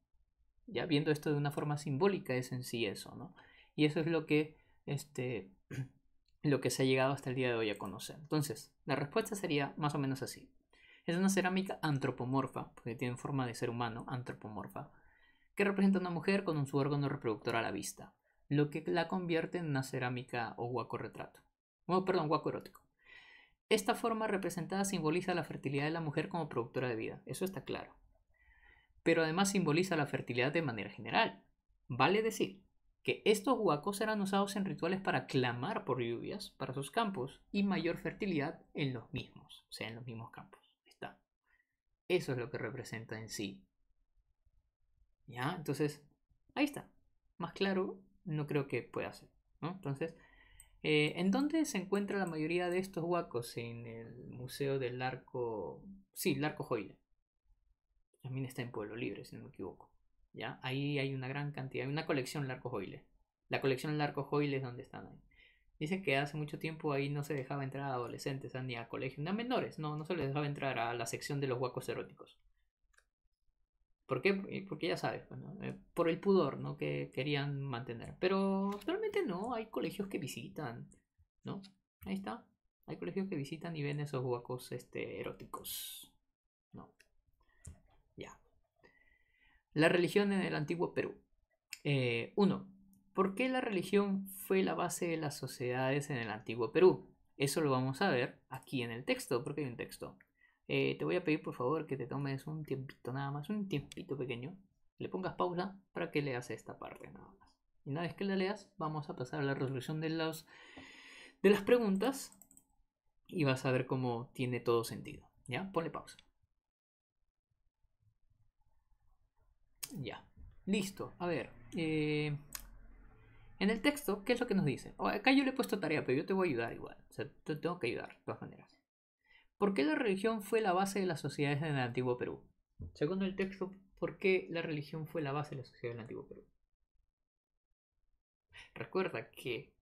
Speaker 1: Ya viendo esto de una forma simbólica es en sí eso, ¿no? Y eso es lo que este, lo que se ha llegado hasta el día de hoy a conocer. Entonces, la respuesta sería más o menos así. Es una cerámica antropomorfa, porque tiene forma de ser humano, antropomorfa, que representa a una mujer con un su órgano reproductor a la vista, lo que la convierte en una cerámica o guaco retrato. perdón, guaco erótico. Esta forma representada simboliza la fertilidad de la mujer como productora de vida, eso está claro. Pero además simboliza la fertilidad de manera general. Vale decir, que estos huacos eran usados en rituales para clamar por lluvias para sus campos y mayor fertilidad en los mismos, o sea, en los mismos campos. Está. Eso es lo que representa en sí. ¿Ya? Entonces, ahí está. Más claro, no creo que pueda ser. Entonces, eh, ¿en dónde se encuentra la mayoría de estos huacos? En el Museo del Arco... Sí, el Arco Joya. También está en Pueblo Libre, si no me equivoco. ¿ya? Ahí hay una gran cantidad, hay una colección Larco Joile. La colección Larco es donde están ahí. Dicen que hace mucho tiempo ahí no se dejaba entrar a adolescentes, ni a colegios, ni a menores, no, no se les dejaba entrar a la sección de los huacos eróticos. ¿Por qué? Porque ya sabes, bueno, pues, eh, por el pudor ¿no? que querían mantener. Pero actualmente no, hay colegios que visitan, ¿no? Ahí está. Hay colegios que visitan y ven esos huecos este, eróticos. La religión en el antiguo Perú. Eh, uno, ¿Por qué la religión fue la base de las sociedades en el antiguo Perú? Eso lo vamos a ver aquí en el texto, porque hay un texto. Eh, te voy a pedir por favor que te tomes un tiempito nada más, un tiempito pequeño. Le pongas pausa para que leas esta parte nada más. Y una vez que la leas, vamos a pasar a la resolución de, de las preguntas y vas a ver cómo tiene todo sentido. ¿Ya? Ponle pausa. Ya. Listo. A ver. Eh, en el texto, ¿qué es lo que nos dice? Oh, acá yo le he puesto tarea, pero yo te voy a ayudar igual. O sea, te tengo que ayudar, de todas maneras. ¿Por qué la religión fue la base de las sociedades del antiguo Perú? Según el texto, ¿por qué la religión fue la base de la sociedad del antiguo Perú? Recuerda que.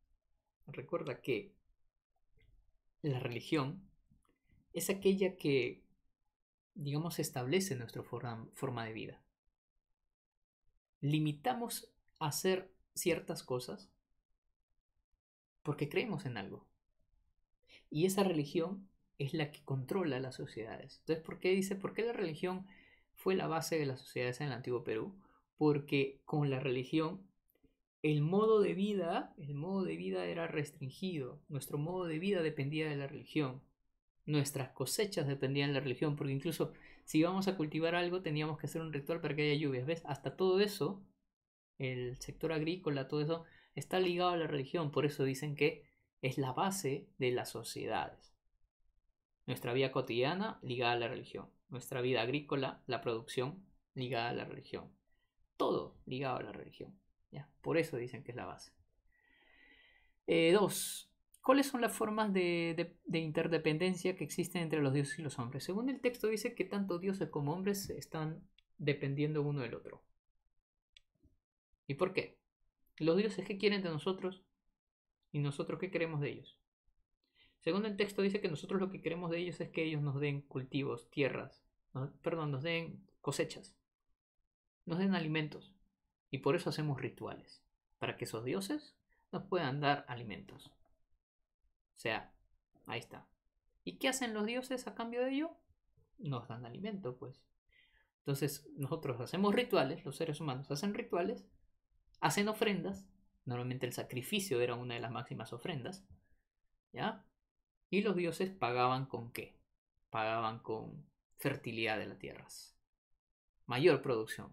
Speaker 1: Recuerda que. La religión es aquella que, digamos, establece nuestra forma de vida limitamos a hacer ciertas cosas porque creemos en algo. Y esa religión es la que controla las sociedades. Entonces, ¿por qué dice, por qué la religión fue la base de las sociedades en el antiguo Perú? Porque con la religión el modo de vida, el modo de vida era restringido, nuestro modo de vida dependía de la religión, nuestras cosechas dependían de la religión, porque incluso si íbamos a cultivar algo teníamos que hacer un ritual para que haya lluvias, ¿ves? Hasta todo eso, el sector agrícola, todo eso, está ligado a la religión, por eso dicen que es la base de las sociedades. Nuestra vida cotidiana ligada a la religión, nuestra vida agrícola, la producción ligada a la religión, todo ligado a la religión, ¿ya? Por eso dicen que es la base. Eh, dos, ¿Cuáles son las formas de, interdependencia que existen entre los dioses y los hombres? Según el texto dice que tanto dioses como hombres están dependiendo uno del otro. ¿Y por qué? Los dioses qué quieren de nosotros y nosotros qué queremos de ellos. Según el texto dice que nosotros lo que queremos de ellos es que ellos nos den cultivos, tierras, perdón, nos den cosechas, nos den alimentos. Y por eso hacemos rituales, para que esos dioses nos puedan dar alimentos. O sea, ahí está. ¿Y qué hacen los dioses a cambio de ello? Nos dan alimento, pues. Entonces, nosotros hacemos rituales, los seres humanos hacen rituales, hacen ofrendas, normalmente el sacrificio era una de las máximas ofrendas, ¿ya? Y los dioses pagaban con qué? Pagaban con fertilidad de las tierras, mayor producción,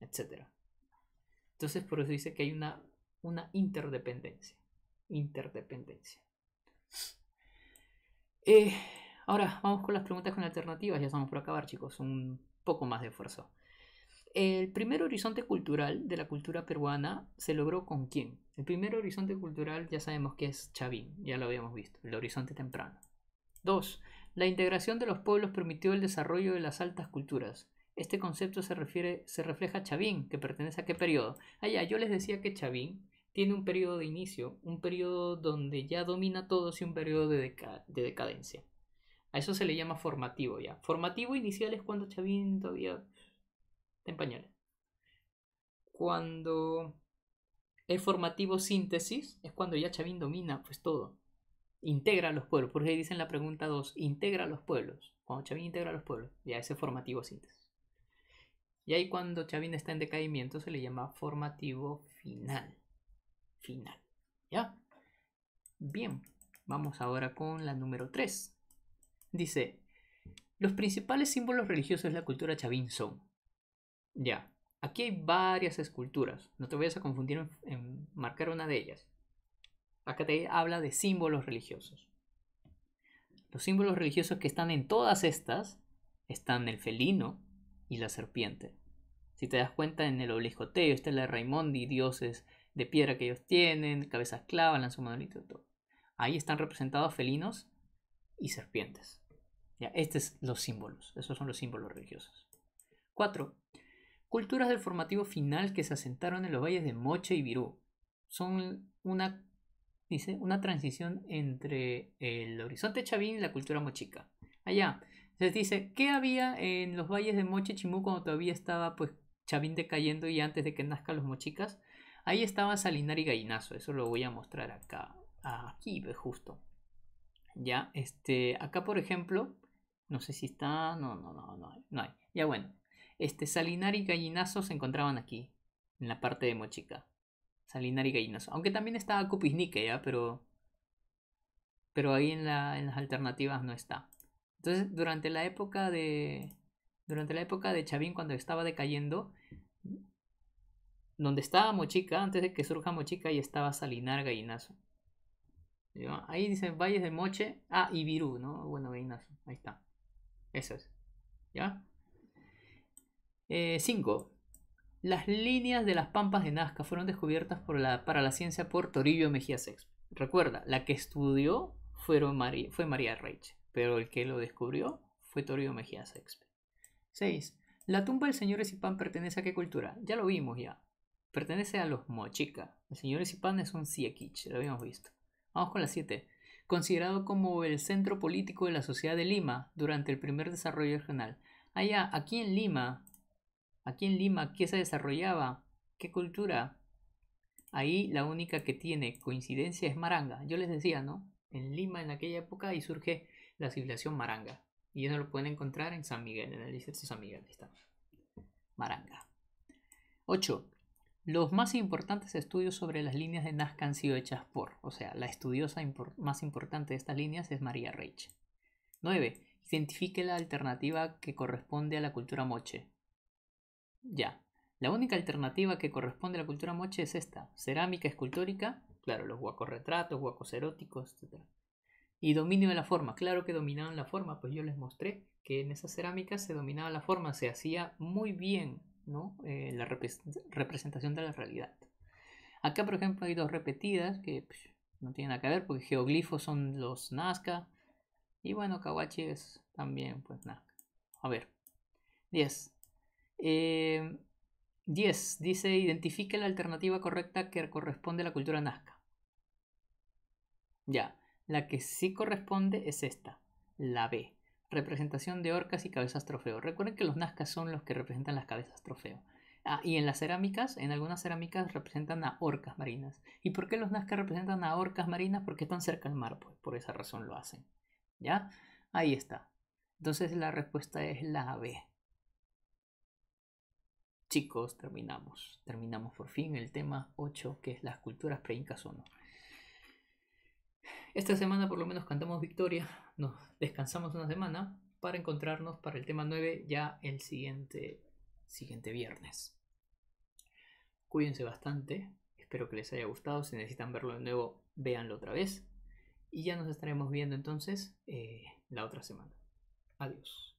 Speaker 1: etc. Entonces, por eso dice que hay una, una interdependencia, interdependencia. Eh, ahora vamos con las preguntas con alternativas, ya estamos por acabar chicos, un poco más de esfuerzo. El primer horizonte cultural de la cultura peruana se logró con quién? El primer horizonte cultural ya sabemos que es Chavín, ya lo habíamos visto, el horizonte temprano. 2. La integración de los pueblos permitió el desarrollo de las altas culturas. Este concepto se, refiere, se refleja a Chavín, que pertenece a qué periodo. Allá ah, yo les decía que Chavín tiene un periodo de inicio, un periodo donde ya domina todo y un periodo de, decadencia. A eso se le llama formativo ya. Formativo inicial es cuando Chavín todavía está en pañales. Cuando es formativo síntesis es cuando ya Chavín domina pues todo. Integra a los pueblos, porque ahí dicen la pregunta 2, integra a los pueblos. Cuando Chavín integra a los pueblos, ya ese formativo síntesis. Y ahí cuando Chavín está en decaimiento se le llama formativo final final. ¿Ya? Bien, vamos ahora con la número 3. Dice, los principales símbolos religiosos de la cultura chavín son. Ya, aquí hay varias esculturas, no te vayas a confundir en, marcar una de ellas. Acá te habla de símbolos religiosos. Los símbolos religiosos que están en todas estas están el felino y la serpiente. Si te das cuenta, en el teo está la Raimondi, dioses, de piedra que ellos tienen, cabezas clava, y todo. Ahí están representados felinos y serpientes. Ya, estos son los símbolos, esos son los símbolos religiosos. 4. Culturas del formativo final que se asentaron en los valles de Moche y Virú. Son una, dice, una transición entre el horizonte chavín y la cultura mochica. Allá, se dice, ¿qué había en los valles de Moche y Chimú cuando todavía estaba pues Chavín decayendo y antes de que nazcan los mochicas? Ahí estaba Salinar y Gallinazo, eso lo voy a mostrar acá. Aquí, justo. Ya, este, acá por ejemplo, no sé si está, no, no, no, no hay, Ya bueno, este, Salinar y Gallinazo se encontraban aquí, en la parte de Mochica. Salinar y Gallinazo. Aunque también estaba Cupisnique, ya, pero... Pero ahí en, en las alternativas no está. Entonces, durante la época de... Durante la época de Chavín, cuando estaba decayendo, donde estaba Mochica, antes de que surja Mochica, y estaba Salinar Gallinazo. Ahí dicen Valles de Moche, ah, Ibirú, ¿no? Bueno, Gallinazo, ahí está. Eso es. ¿Ya? 5. Eh, las líneas de las pampas de Nazca fueron descubiertas para la ciencia por Toribio Mejía Sex. Recuerda, la que estudió fueron fue María Reich, pero el que lo descubrió fue Toribio Mejía Sex. 6. La tumba del señor Esipán pertenece a qué cultura? Ya lo vimos ya. Pertenece a los Mochica. El señor Esipan es un lo habíamos visto. Vamos con la 7. Considerado como el centro político de la sociedad de Lima durante el primer desarrollo regional. Allá, aquí en Lima, aquí en Lima, ¿qué se desarrollaba? ¿Qué cultura? Ahí la única que tiene coincidencia es Maranga. Yo les decía, ¿no? En Lima en aquella época y surge la civilización Maranga. Y no lo pueden encontrar en San Miguel, en el distrito de San Miguel. Maranga. 8. Los más importantes estudios sobre las líneas de Nazca han sido hechas por, o sea, la estudiosa más importante de estas líneas es María Reich. 9. Identifique la alternativa que corresponde a la cultura moche. Ya. La única alternativa que corresponde a la cultura moche es esta: cerámica escultórica, claro, los huacos retratos, huacos eróticos, etc. Y dominio de la forma, claro que dominaban la forma, pues yo les mostré que en esa cerámica se dominaba la forma, se hacía muy bien eh, la representación de la realidad. Acá, por ejemplo, hay dos repetidas que pues, no tienen nada que ver porque geoglifos son los Nazca. Y bueno, Kawachi es también, pues Nazca. A ver. 10. 10. Eh, dice, identifique la alternativa correcta que corresponde a la cultura Nazca. Ya, la que sí corresponde es esta, la B representación de orcas y cabezas trofeo. Recuerden que los nazcas son los que representan las cabezas trofeo. Ah, y en las cerámicas, en algunas cerámicas representan a orcas marinas. ¿Y por qué los nazcas representan a orcas marinas? Porque están cerca al mar, pues por esa razón lo hacen. ¿Ya? Ahí está. Entonces la respuesta es la B. Chicos, terminamos. Terminamos por fin el tema 8, que es las culturas no. Esta semana por lo menos cantamos victoria, nos descansamos una semana para encontrarnos para el tema 9 ya el siguiente, siguiente viernes. Cuídense bastante, espero que les haya gustado, si necesitan verlo de nuevo, véanlo otra vez y ya nos estaremos viendo entonces eh, la otra semana. Adiós.